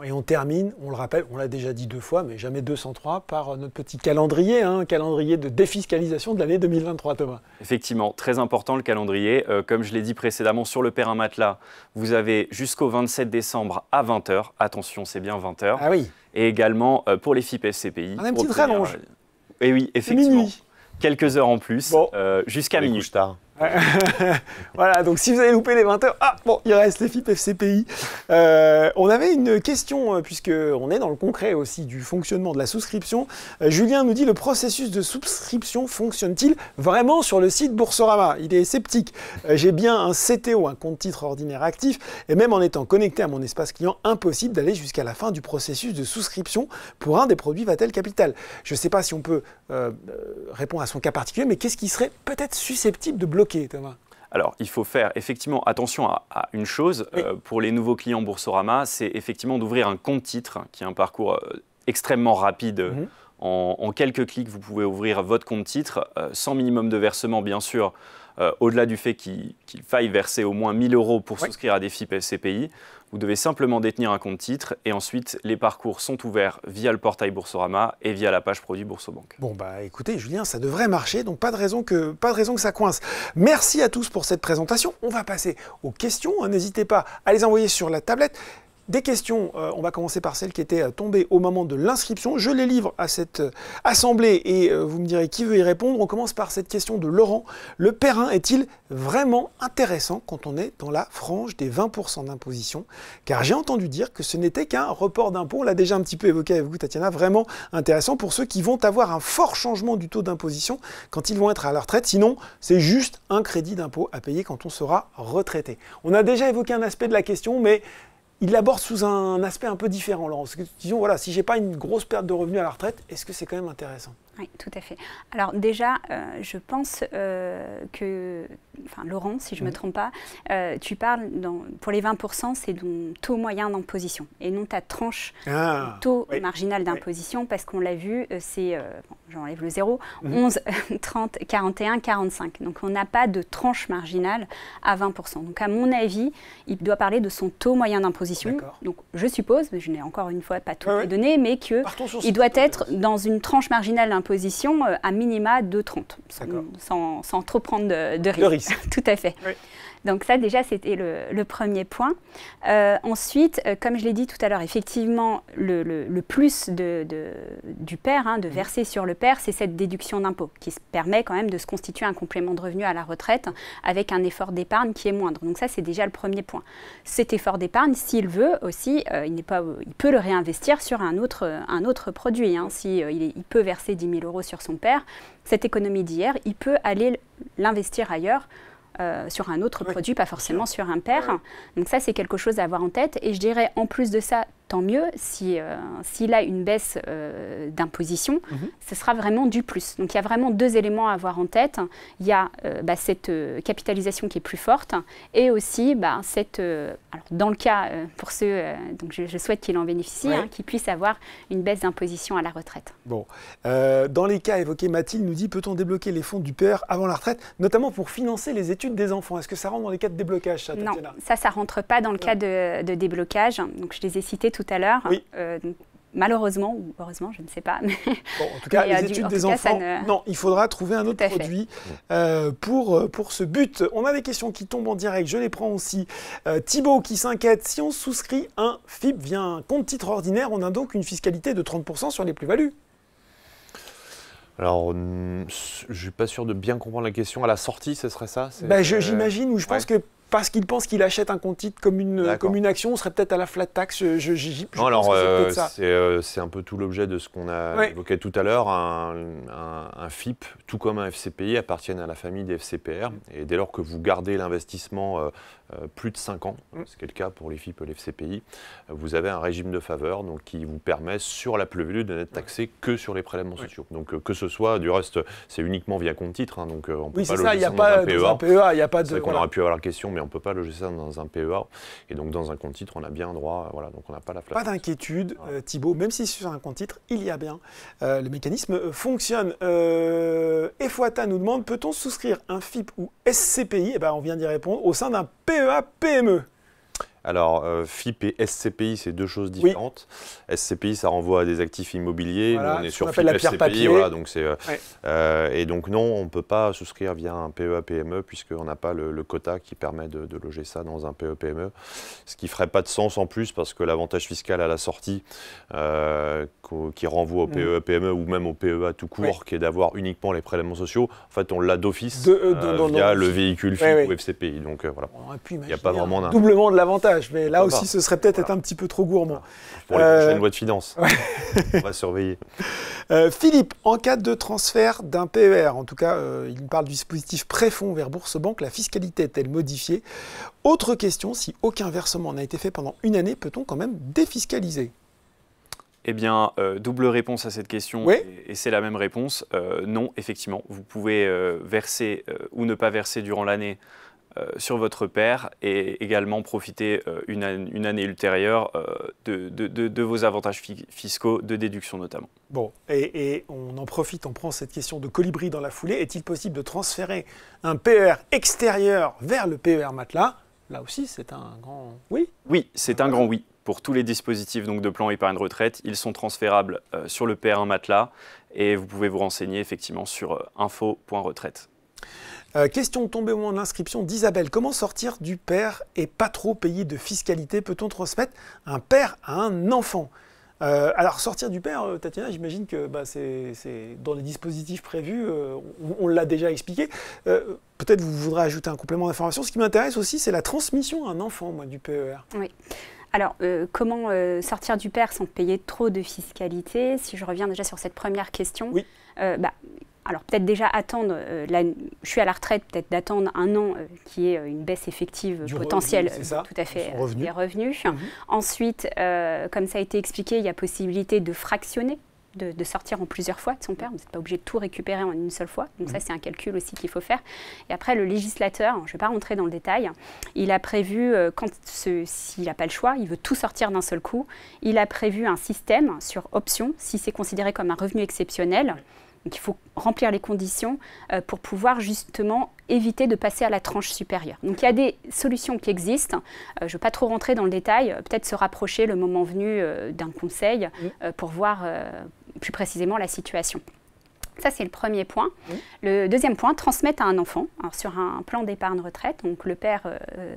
et on termine, on le rappelle, on l'a déjà dit deux fois, mais jamais 203, par notre petit calendrier, un hein, calendrier de défiscalisation de l'année 2023, Thomas. Effectivement, très important le calendrier. Euh, comme je l'ai dit précédemment, sur le un Matelas, vous avez jusqu'au 27 décembre à 20h. Attention, c'est bien 20h. Ah oui. Et également euh, pour les FIP SCPI. On a une petite rallonge. et eh oui, effectivement. Quelques heures en plus, euh, jusqu'à minuit. voilà, donc si vous avez loupé les 20 heures, ah bon, il reste les FIPFCPI. Euh, on avait une question, euh, puisque on est dans le concret aussi du fonctionnement de la souscription. Euh, Julien nous dit le processus de souscription fonctionne-t-il vraiment sur le site Boursorama Il est sceptique. J'ai bien un CTO, un compte titre ordinaire actif, et même en étant connecté à mon espace client, impossible d'aller jusqu'à la fin du processus de souscription pour un des produits Vatel Capital. Je ne sais pas si on peut répondre à son cas particulier, mais qu'est-ce qui serait peut-être susceptible de bloquer alors, il faut faire effectivement attention à, une chose. Euh, pour les nouveaux clients Boursorama, c'est effectivement d'ouvrir un compte titre, hein, qui est un parcours euh, extrêmement rapide. Euh, mhm. En, quelques clics, vous pouvez ouvrir votre compte titre, sans minimum de versement, bien sûr, au-delà du fait qu'il faille verser au moins 1000 euros pour souscrire à des FIP SCPI. Vous devez simplement détenir un compte titre et ensuite les parcours sont ouverts via le portail Boursorama et via la page produit Boursobank. Bon bah écoutez Julien, ça devrait marcher donc pas de raison que pas de raison que ça coince. Merci à tous pour cette présentation. On va passer aux questions, hein, n'hésitez pas à les envoyer sur la tablette. Des questions, euh, on va commencer par celles qui étaient euh, tombées au moment de l'inscription. Je les livre à cette euh, assemblée et vous me direz qui veut y répondre. On commence par cette question de Laurent. Le Perrin est-il vraiment intéressant quand on est dans la frange des 20% d'imposition Car j'ai entendu dire que ce n'était qu'un report d'impôt. On l'a déjà un petit peu évoqué avec vous, Tatiana. Vraiment intéressant pour ceux qui vont avoir un fort changement du taux d'imposition quand ils vont être à la retraite. Sinon, c'est juste un crédit d'impôt à payer quand on sera retraité. On a déjà évoqué un aspect de la question, mais il l'aborde sous un aspect un peu différent, Laurent. Parce que, disons, voilà, si j'ai pas une grosse perte de revenus à la retraite, est-ce que c'est quand même intéressant oui, tout à fait. Alors déjà, euh, je pense euh, que, enfin Laurent, si je ne me trompe pas, euh, tu parles, pour les 20%, c'est ton taux moyen d'imposition et non ta tranche ah, taux marginal d'imposition parce qu'on l'a vu, c'est, j'enlève le zéro, 11, 30, 41, 45. Donc on n'a pas de tranche marginale à 20%. Donc à mon avis, il doit parler de son taux moyen d'imposition. Donc je suppose, je n'ai encore une fois pas toutes donné, les données, mais qu'il doit être dans une tranche marginale d'imposition position euh, à minima de 30, sans, trop prendre de, de risques. Risque. Tout à fait. Oui. Donc ça, déjà, c'était le, premier point. Euh, ensuite, euh, comme je l'ai dit tout à l'heure, effectivement, le, plus du père, hein, de mm. verser sur le père, c'est cette déduction d'impôt qui permet quand même de se constituer un complément de revenu à la retraite avec un effort d'épargne qui est moindre. Donc ça, c'est déjà le premier point. Cet effort d'épargne, s'il veut aussi, euh, il, il peut le réinvestir sur un autre, un autre produit. Hein. il, peut verser 10 000 euros sur son père, cette économie d'hier, il peut aller l'investir ailleurs euh, sur un autre produit, pas forcément sur un père. Donc ça, c'est quelque chose à avoir en tête. Et je dirais, en plus de ça, tant mieux. Si, euh, s'il a une baisse euh, d'imposition, mhm. ce sera vraiment du plus. Donc il y a vraiment deux éléments à avoir en tête. Il y a euh, bah, cette capitalisation qui est plus forte et aussi bah, cette, alors, dans le cas pour ceux, donc je, souhaite qu'il en bénéficie, hein, qu'ils puissent puisse avoir une baisse d'imposition à la retraite. Bon, dans les cas évoqués, Mathilde nous dit peut-on débloquer les fonds du père avant la retraite, notamment pour financer les études des enfants Est-ce que ça rentre dans les cas de déblocage ça, Non, ça ça rentre pas dans le cas de, de déblocage. Donc je les ai cités tout tout à l'heure. Euh, malheureusement ou heureusement, je ne sais pas. en tout cas, les euh, études des enfants. Non, il faudra trouver un autre produit euh, pour, pour ce but. On a des questions qui tombent en direct, je les prends aussi. Thibaut qui s'inquiète si on souscrit un FIP via un compte titre ordinaire, on a donc une fiscalité de 30% sur les plus-values. Alors, je ne suis pas sûr de bien comprendre la question. À la sortie, ce serait ça ben, J'imagine, ou je pense que parce qu'il pense qu'il achète un compte titre comme une, action, on serait peut-être à la flat tax. Je, je, non, alors, euh, euh, c'est un peu tout l'objet de ce qu'on a évoqué tout à l'heure. un, FIP, tout comme un FCPI, appartiennent à la famille des FCPR. Et dès lors que vous gardez l'investissement euh, euh, plus de 5 ans, mm. c'est le cas pour les FIP et les FCPI, euh, vous avez un régime de faveur donc, qui vous permet sur la plus-value de n'être taxé que sur les prélèvements sociaux. Donc euh, que ce soit, du reste, c'est uniquement via compte-titre, hein, donc on ne peut oui, pas loger ça, n'y a pas un PEA. Il e a pas de, on aurait pu avoir la question, mais on ne peut pas loger ça dans un PEA. Et donc dans un compte-titre, on a bien droit, voilà, donc on n'a pas la place. Pas d'inquiétude, Thibault, même si sur un compte-titre, il y a bien. le mécanisme fonctionne. Euh, Efoata nous demande, peut-on souscrire un FIP e ou SCPI Eh ben, on vient d'y répondre, au sein d'un PEA PME PME. Alors, euh, FIP et SCPI, c'est deux choses différentes. SCPI, ça renvoie à des actifs immobiliers. on est sur FIP, la pierre papier. donc c'est, euh, euh, et donc, non, on ne peut pas souscrire via un PEA-PME, e, puisqu'on n'a pas le, quota qui permet de, loger ça dans un PEPME. pme Ce qui ne ferait pas de sens en plus, parce que l'avantage fiscal à la sortie, qui renvoie au mm. PEA-PME e, ou même au PEA tout court, qui est d'avoir uniquement les prélèvements sociaux, en fait, on l'a d'office via le véhicule FIP ou FCPI. Donc, voilà. Il n'y a pas vraiment d'un. Doublement de l'avantage mais là aussi, ce serait peut-être un petit peu trop gourmand. Pour les euh, de on va surveiller. Euh, Philippe, en cas de transfert d'un PER, en tout cas, euh, il parle du dispositif préfond vers Bourse Banque, la fiscalité est-elle modifiée Autre question, si aucun versement n'a été fait pendant une année, peut-on quand même défiscaliser eh bien, double réponse à cette question, et, c'est la même réponse. non, effectivement, vous pouvez verser ou ne pas verser durant l'année euh, sur votre père et également profiter euh, une, année ultérieure euh, de, de, vos avantages fiscaux, de déduction notamment. Bon, et, on en profite, on prend cette question de colibri dans la foulée. Est-il possible de transférer un PER extérieur vers le PER matelas Là aussi, c'est un grand oui Oui, c'est un grand oui. Pour tous les dispositifs donc, de plan épargne retraite, ils sont transférables sur le PER matelas et vous pouvez vous renseigner effectivement sur info.retraite. Euh, question tombée au moment de l'inscription d'Isabelle. Comment sortir du père et pas trop payer de fiscalité Peut-on transmettre un père à un enfant euh, alors sortir du père, euh, Tatiana, j'imagine que bah, c'est dans les dispositifs prévus, on, l'a déjà expliqué. Peut-être vous voudrez ajouter un complément d'information. Ce qui m'intéresse aussi, c'est la transmission à un enfant du PER. Oui. Alors, comment sortir du père sans payer trop de fiscalité Si je reviens déjà sur cette première question, oui. Bah, alors peut-être déjà attendre, euh, je suis à la retraite, peut-être d'attendre un an euh, qui est euh, une baisse effective potentielle tout à fait des revenus. Mhm. Ensuite, comme ça a été expliqué, il y a possibilité de fractionner. De, sortir en plusieurs fois de son père. Vous n'êtes pas obligé de tout récupérer en une seule fois. Donc ça, mhm. c'est un calcul aussi qu'il faut faire. Et après, le législateur, je ne vais pas rentrer dans le détail, il a prévu, quand s'il n'a pas le choix, il veut tout sortir d'un seul coup, il a prévu un système sur option, si c'est considéré comme un revenu exceptionnel. Donc il faut remplir les conditions euh, pour pouvoir justement éviter de passer à la tranche supérieure. Donc il y a des solutions qui existent. Euh, je ne veux pas trop rentrer dans le détail, euh, peut-être se rapprocher le moment venu d'un conseil pour voir plus précisément la situation. Ça, c'est le premier point. Le deuxième point, transmettre à un enfant, sur un plan d'épargne retraite. Donc, le père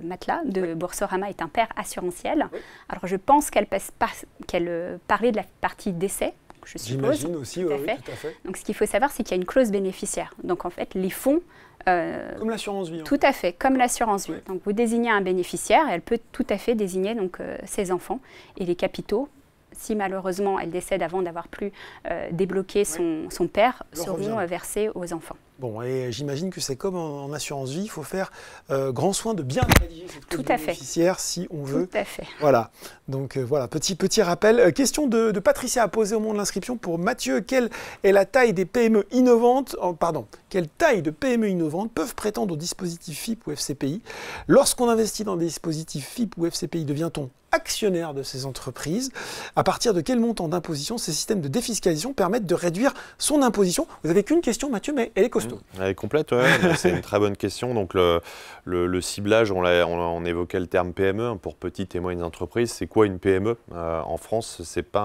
Matla de Borsorama Boursorama est un père assurantiel. Alors, je pense qu'elle parlait de la partie décès J'imagine aussi, oui, tout à fait. Donc ce qu'il faut savoir, c'est qu'il y a une clause bénéficiaire. Donc en fait, les fonds euh, comme l'assurance vie. Tout à fait, comme l'assurance vie. Donc vous désignez un bénéficiaire, et elle peut tout à fait désigner donc euh, ses enfants et les capitaux. Si malheureusement elle décède avant d'avoir pu euh, débloqué débloquer son, père, seront versés aux enfants. Bon, et j'imagine que c'est comme en, assurance vie, il faut faire euh, grand soin de bien rédiger cette Tout si on veut. Tout à fait. Voilà. Donc euh, voilà, petit, petit rappel. Euh, question de, Patricia à poser au moment de l'inscription pour Mathieu. Quelle est la taille des PME innovantes Pardon, quelle taille de PME innovantes peuvent prétendre au dispositif FIP ou FCPI Lorsqu'on investit dans des dispositifs FIP ou FCPI, devient-on actionnaire de ces entreprises À partir de quel montant d'imposition ces systèmes de défiscalisation permettent de réduire son imposition Vous n'avez qu'une question, Mathieu, mais elle est Mmh. Elle est complète, c'est une très bonne question. Donc le, ciblage, on, on, évoquait le terme PME hein, pour petites et moyennes entreprises. C'est quoi une PME euh, En France, c'est pas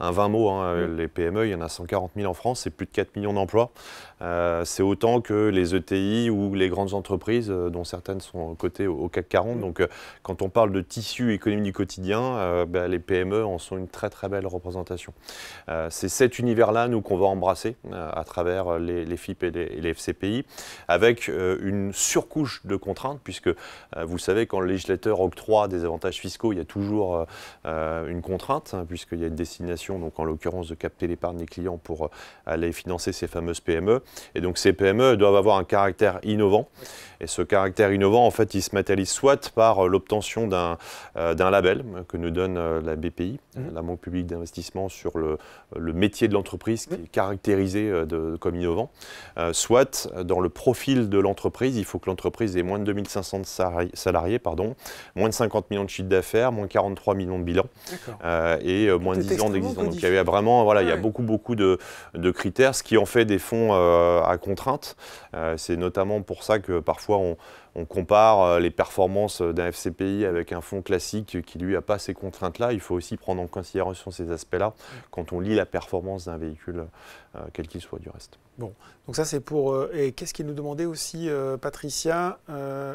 un, un 20 mots. Hein. Mmh. Les PME, il y en a 140 000 en France, c'est plus de 4 millions d'emplois. Euh, c'est autant que les ETI ou les grandes entreprises, euh, dont certaines sont cotées au, CAC 40. Mm. Donc, euh, quand on parle de tissu économique du quotidien, bah, les PME en sont une très très belle représentation. c'est cet univers-là, nous, qu'on va embrasser à travers les, FIP et les, FCPI, avec une surcouche de contraintes, puisque vous savez, quand le législateur octroie des avantages fiscaux, il y a toujours une contrainte, hein, puisqu'il y a une destination, donc en l'occurrence de capter l'épargne des clients pour aller financer ces fameuses PME. Et donc ces PME doivent avoir un caractère innovant. Et ce caractère innovant, en fait, il se matérialise soit par euh, l'obtention d'un euh, d'un label que nous donne euh, la BPI, mhm. la Banque publique d'investissement, sur le, métier de l'entreprise qui est caractérisé comme innovant, soit dans le profil de l'entreprise, il faut que l'entreprise ait moins de 2500 salariés, pardon, moins de 50 millions de chiffres d'affaires, moins 43 millions de bilans et moins de 10 ans d'existence. Donc il y a vraiment, voilà, il y a beaucoup, beaucoup de, de, critères, ce qui en fait des fonds à contrainte. C'est notamment pour ça que parfois, on, compare euh, les performances d'un FCPI avec un fonds classique qui lui n'a pas ces contraintes-là, il faut aussi prendre en considération ces aspects-là quand on lit la performance d'un véhicule, euh, quel qu'il soit du reste. Bon, donc ça c'est pour... Euh, et qu'est-ce qu'il nous demandait aussi, Patricia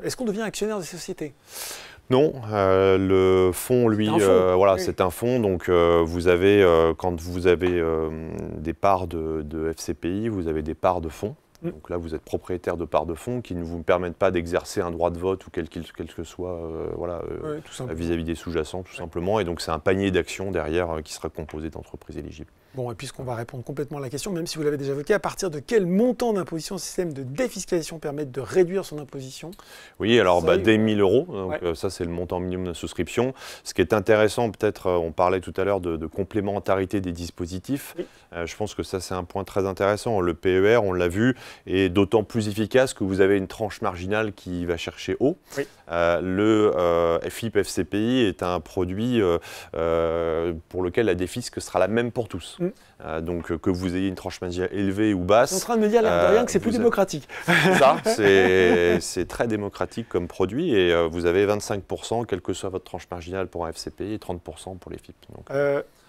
Est-ce qu'on devient actionnaire des sociétés non, le fonds, lui, voilà, c'est un fonds. Donc, vous avez, quand vous avez des parts de, de, FCPI, vous avez des parts de fonds. Mm. Donc là, vous êtes propriétaire de parts de fonds qui ne vous permettent pas d'exercer un droit de vote ou quel, que soit euh, voilà, euh, vis-à-vis des sous-jacents, tout simplement. Et donc, c'est un panier d'actions derrière euh, qui sera composé d'entreprises éligibles. Bon, et puisqu'on va répondre complètement à la question, même si vous l'avez déjà évoqué, à partir de quel montant d'imposition le système de défiscalisation permet de réduire son imposition Oui, alors bah, dès 1000 euros, hein, euh, ça c'est le montant minimum de souscription. Ce qui est intéressant, peut-être, euh, on parlait tout à l'heure de, complémentarité des dispositifs. Euh, je pense que ça c'est un point très intéressant. Le PER, on l'a vu, est d'autant plus efficace que vous avez une tranche marginale qui va chercher haut. le FIP-FCPI est un produit pour lequel la défisque sera la même pour tous. Mm. Euh, donc euh, que vous ayez une tranche marginale élevée ou basse. Je en train de me dire rien que c'est euh, plus démocratique. Ça, c'est très démocratique comme produit et vous avez 25%, quelle que soit votre tranche marginale pour un FCPI et 30% pour les FIP.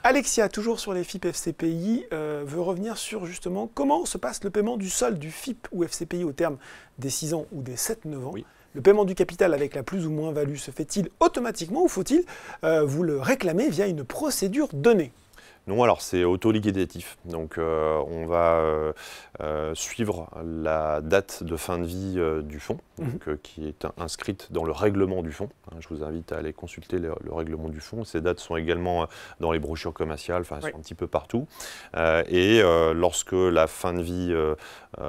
Alexia, toujours sur les FIP FCPI, veut revenir sur justement comment se passe le paiement du solde du FIP ou FCPI au terme des 6 ans ou des 7-9 ans. Le paiement du capital avec la plus ou moins value se fait-il automatiquement ou faut-il vous le réclamer via une procédure donnée non, alors c'est auto-liquidatif. Donc euh, on va euh, euh, suivre la date de fin de vie du fonds, mhm. qui est inscrite dans le règlement du fonds. Hein. je vous invite à aller consulter le, règlement du fonds. Ces dates sont également dans les brochures commerciales, enfin un petit peu partout. et lorsque la fin de vie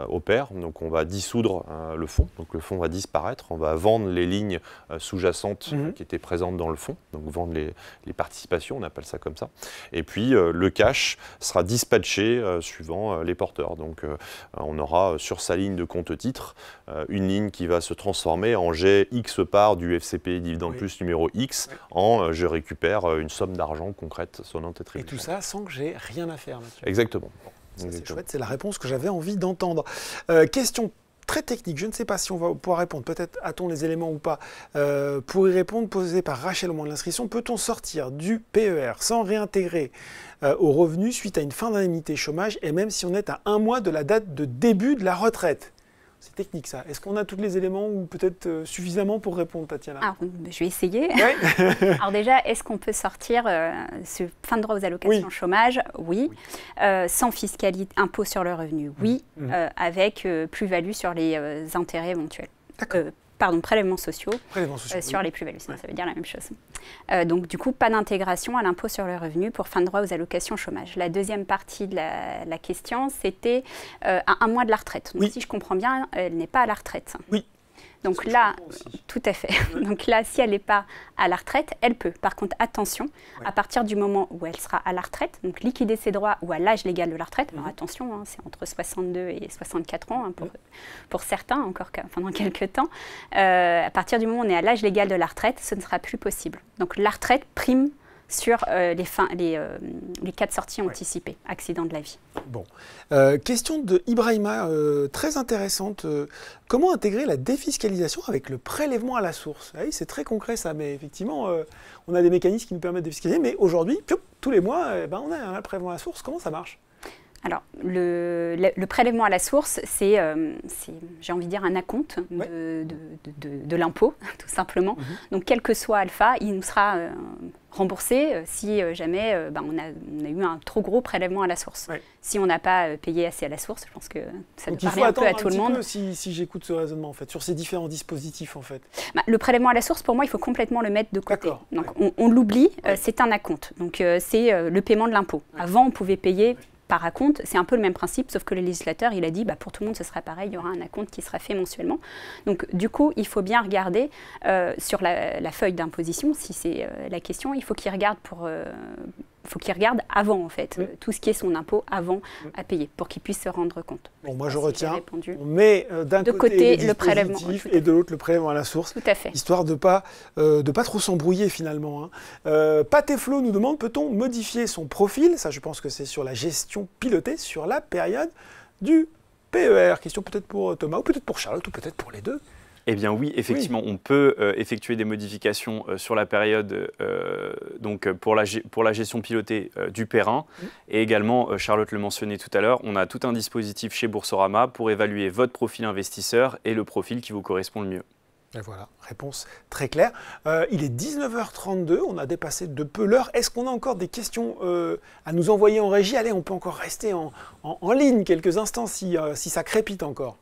opère, donc on va dissoudre le fonds. Donc le fonds va disparaître. On va vendre les lignes sous-jacentes mhm. qui étaient présentes dans le fonds. Donc vendre les, les, participations, on appelle ça comme ça. Et puis euh, le cash sera dispatché euh, suivant euh, les porteurs. Donc on aura sur sa ligne de compte titre une ligne qui va se transformer en X part du FCP dividende plus numéro X en je récupère une somme d'argent concrète sonnant et Et tout ça sans que j'ai rien à faire. Exactement. c'est chouette, c'est la réponse que j'avais envie d'entendre. question très technique. Je ne sais pas si on va pouvoir répondre. Peut-être a-t-on les éléments ou pas. Euh, pour y répondre, posé par Rachel au moment de l'inscription, peut-on sortir du PER sans réintégrer euh, au revenu suite à une fin d'indemnité chômage et même si on est à un mois de la date de début de la retraite c'est technique ça. Est-ce qu'on a tous les éléments ou peut-être euh, suffisamment pour répondre, Tatiana ah, ben, Je vais essayer. Alors déjà, est-ce qu'on peut sortir euh, ce fin de droit aux allocations chômage Oui. Euh, sans fiscalité, impôt sur le revenu Oui. Mm. Mm. avec plus-value sur les intérêts éventuels. D'accord pardon, prélèvements sociaux, euh, sur les plus-values. Ça veut dire la même chose. Euh, donc, du coup, pas d'intégration à l'impôt sur le revenu pour fin de droit aux allocations chômage. La deuxième partie de la, question, c'était à euh, un mois de la retraite. Donc, si je comprends bien, elle n'est pas à la retraite. Oui, donc là, tout à fait. Donc là, si elle n'est pas à la retraite, elle peut. Par contre, attention, à partir du moment où elle sera à la retraite, donc liquider ses droits ou à l'âge légal de la retraite, mhm. alors attention, hein, c'est entre 62 et 64 ans hein, pour, certains, encore pendant quelques temps, euh, à partir du moment où on est à l'âge légal de la retraite, ce ne sera plus possible. Donc la retraite prime sur euh, les, les, cas euh, de sortie anticipés, accident de la vie. Bon. Euh, question de Ibrahima, très intéressante. comment intégrer la défiscalisation avec le prélèvement à la source ah C'est très concret ça, mais effectivement, on a des mécanismes qui nous permettent de défiscaliser, mais aujourd'hui, tous les mois, eh ben, on a un prélèvement à la source. Comment ça marche alors, le, prélèvement à la source, euh, c'est, j'ai envie de dire, un acompte de, de, l'impôt, tout simplement. Mhm. Donc, quel que soit alpha, il nous sera euh, remboursé euh, si jamais ben, on, a, eu un trop gros prélèvement à la source. Si on n'a pas payé assez à la source, je pense que ça peut parler un peu à tout le monde. Peu, si, si j'écoute ce raisonnement, en fait, sur ces différents dispositifs, en fait. Bah, le prélèvement à la source, pour moi, il faut complètement le mettre de côté. Donc, on, on l'oublie, c'est un acompte. Donc, c'est le paiement de l'impôt. Avant, on pouvait payer par acompte, c'est un peu le même principe, sauf que le législateur, il a dit, bah, pour tout le monde, ce sera pareil, il y aura un acompte qui sera fait mensuellement. Donc, du coup, il faut bien regarder euh, sur la, feuille d'imposition, si c'est euh, la question, il faut qu'il regarde pour, euh, faut qu'il regarde avant, en fait, euh, tout ce qui est son impôt avant à payer, pour qu'il puisse se rendre compte. Bon, moi, je retiens. mais euh, d'un côté, le prélèvement et de l'autre le prélèvement à la source. Tout à fait. Histoire de ne pas, euh, pas trop s'embrouiller, finalement. Hein. Patéflo nous demande peut-on modifier son profil Ça, je pense que c'est sur la gestion pilotée sur la période du PER. Question peut-être pour Thomas, ou peut-être pour Charlotte, ou peut-être pour les deux. Eh bien oui, effectivement, on peut euh, effectuer des modifications euh, sur la période euh, donc pour la, pour la gestion pilotée du Perrin. Et également, Charlotte le mentionnait tout à l'heure, on a tout un dispositif chez Boursorama pour évaluer votre profil investisseur et le profil qui vous correspond le mieux. Et voilà, réponse très claire. il est 19h32, on a dépassé de peu l'heure. Est-ce qu'on a encore des questions à nous envoyer en régie Allez, on peut encore rester en, ligne quelques instants si ça crépite encore.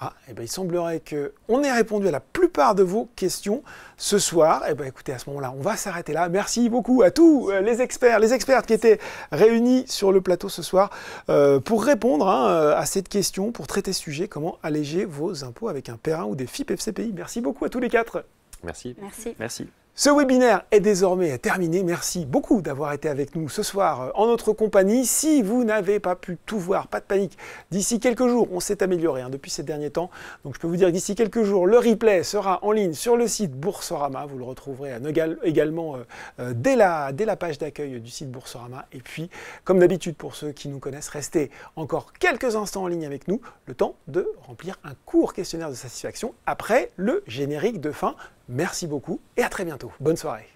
Ah, eh bien, il semblerait qu'on ait répondu à la plupart de vos questions ce soir. Et eh bien, écoutez, à ce moment-là, on va s'arrêter là. Merci beaucoup à tous euh, les experts, les expertes qui étaient réunis sur le plateau ce soir euh, pour répondre hein, euh, à cette question, pour traiter ce sujet, comment alléger vos impôts avec un PERA ou des FIP FCPI. Merci beaucoup à tous les quatre. Merci. Merci. Merci. Ce webinaire est désormais terminé. Merci beaucoup d'avoir été avec nous ce soir euh, en notre compagnie. Si vous n'avez pas pu tout voir, pas de panique. D'ici quelques jours, on s'est amélioré hein, depuis ces derniers temps. Donc je peux vous dire que d'ici quelques jours, le replay sera en ligne sur le site Boursorama. Vous le retrouverez également euh, euh, dès, la, dès la page d'accueil du site Boursorama. Et puis, comme d'habitude, pour ceux qui nous connaissent, restez encore quelques instants en ligne avec nous, le temps de remplir un court questionnaire de satisfaction après le générique de fin Merci beaucoup et à très bientôt. Bonne soirée.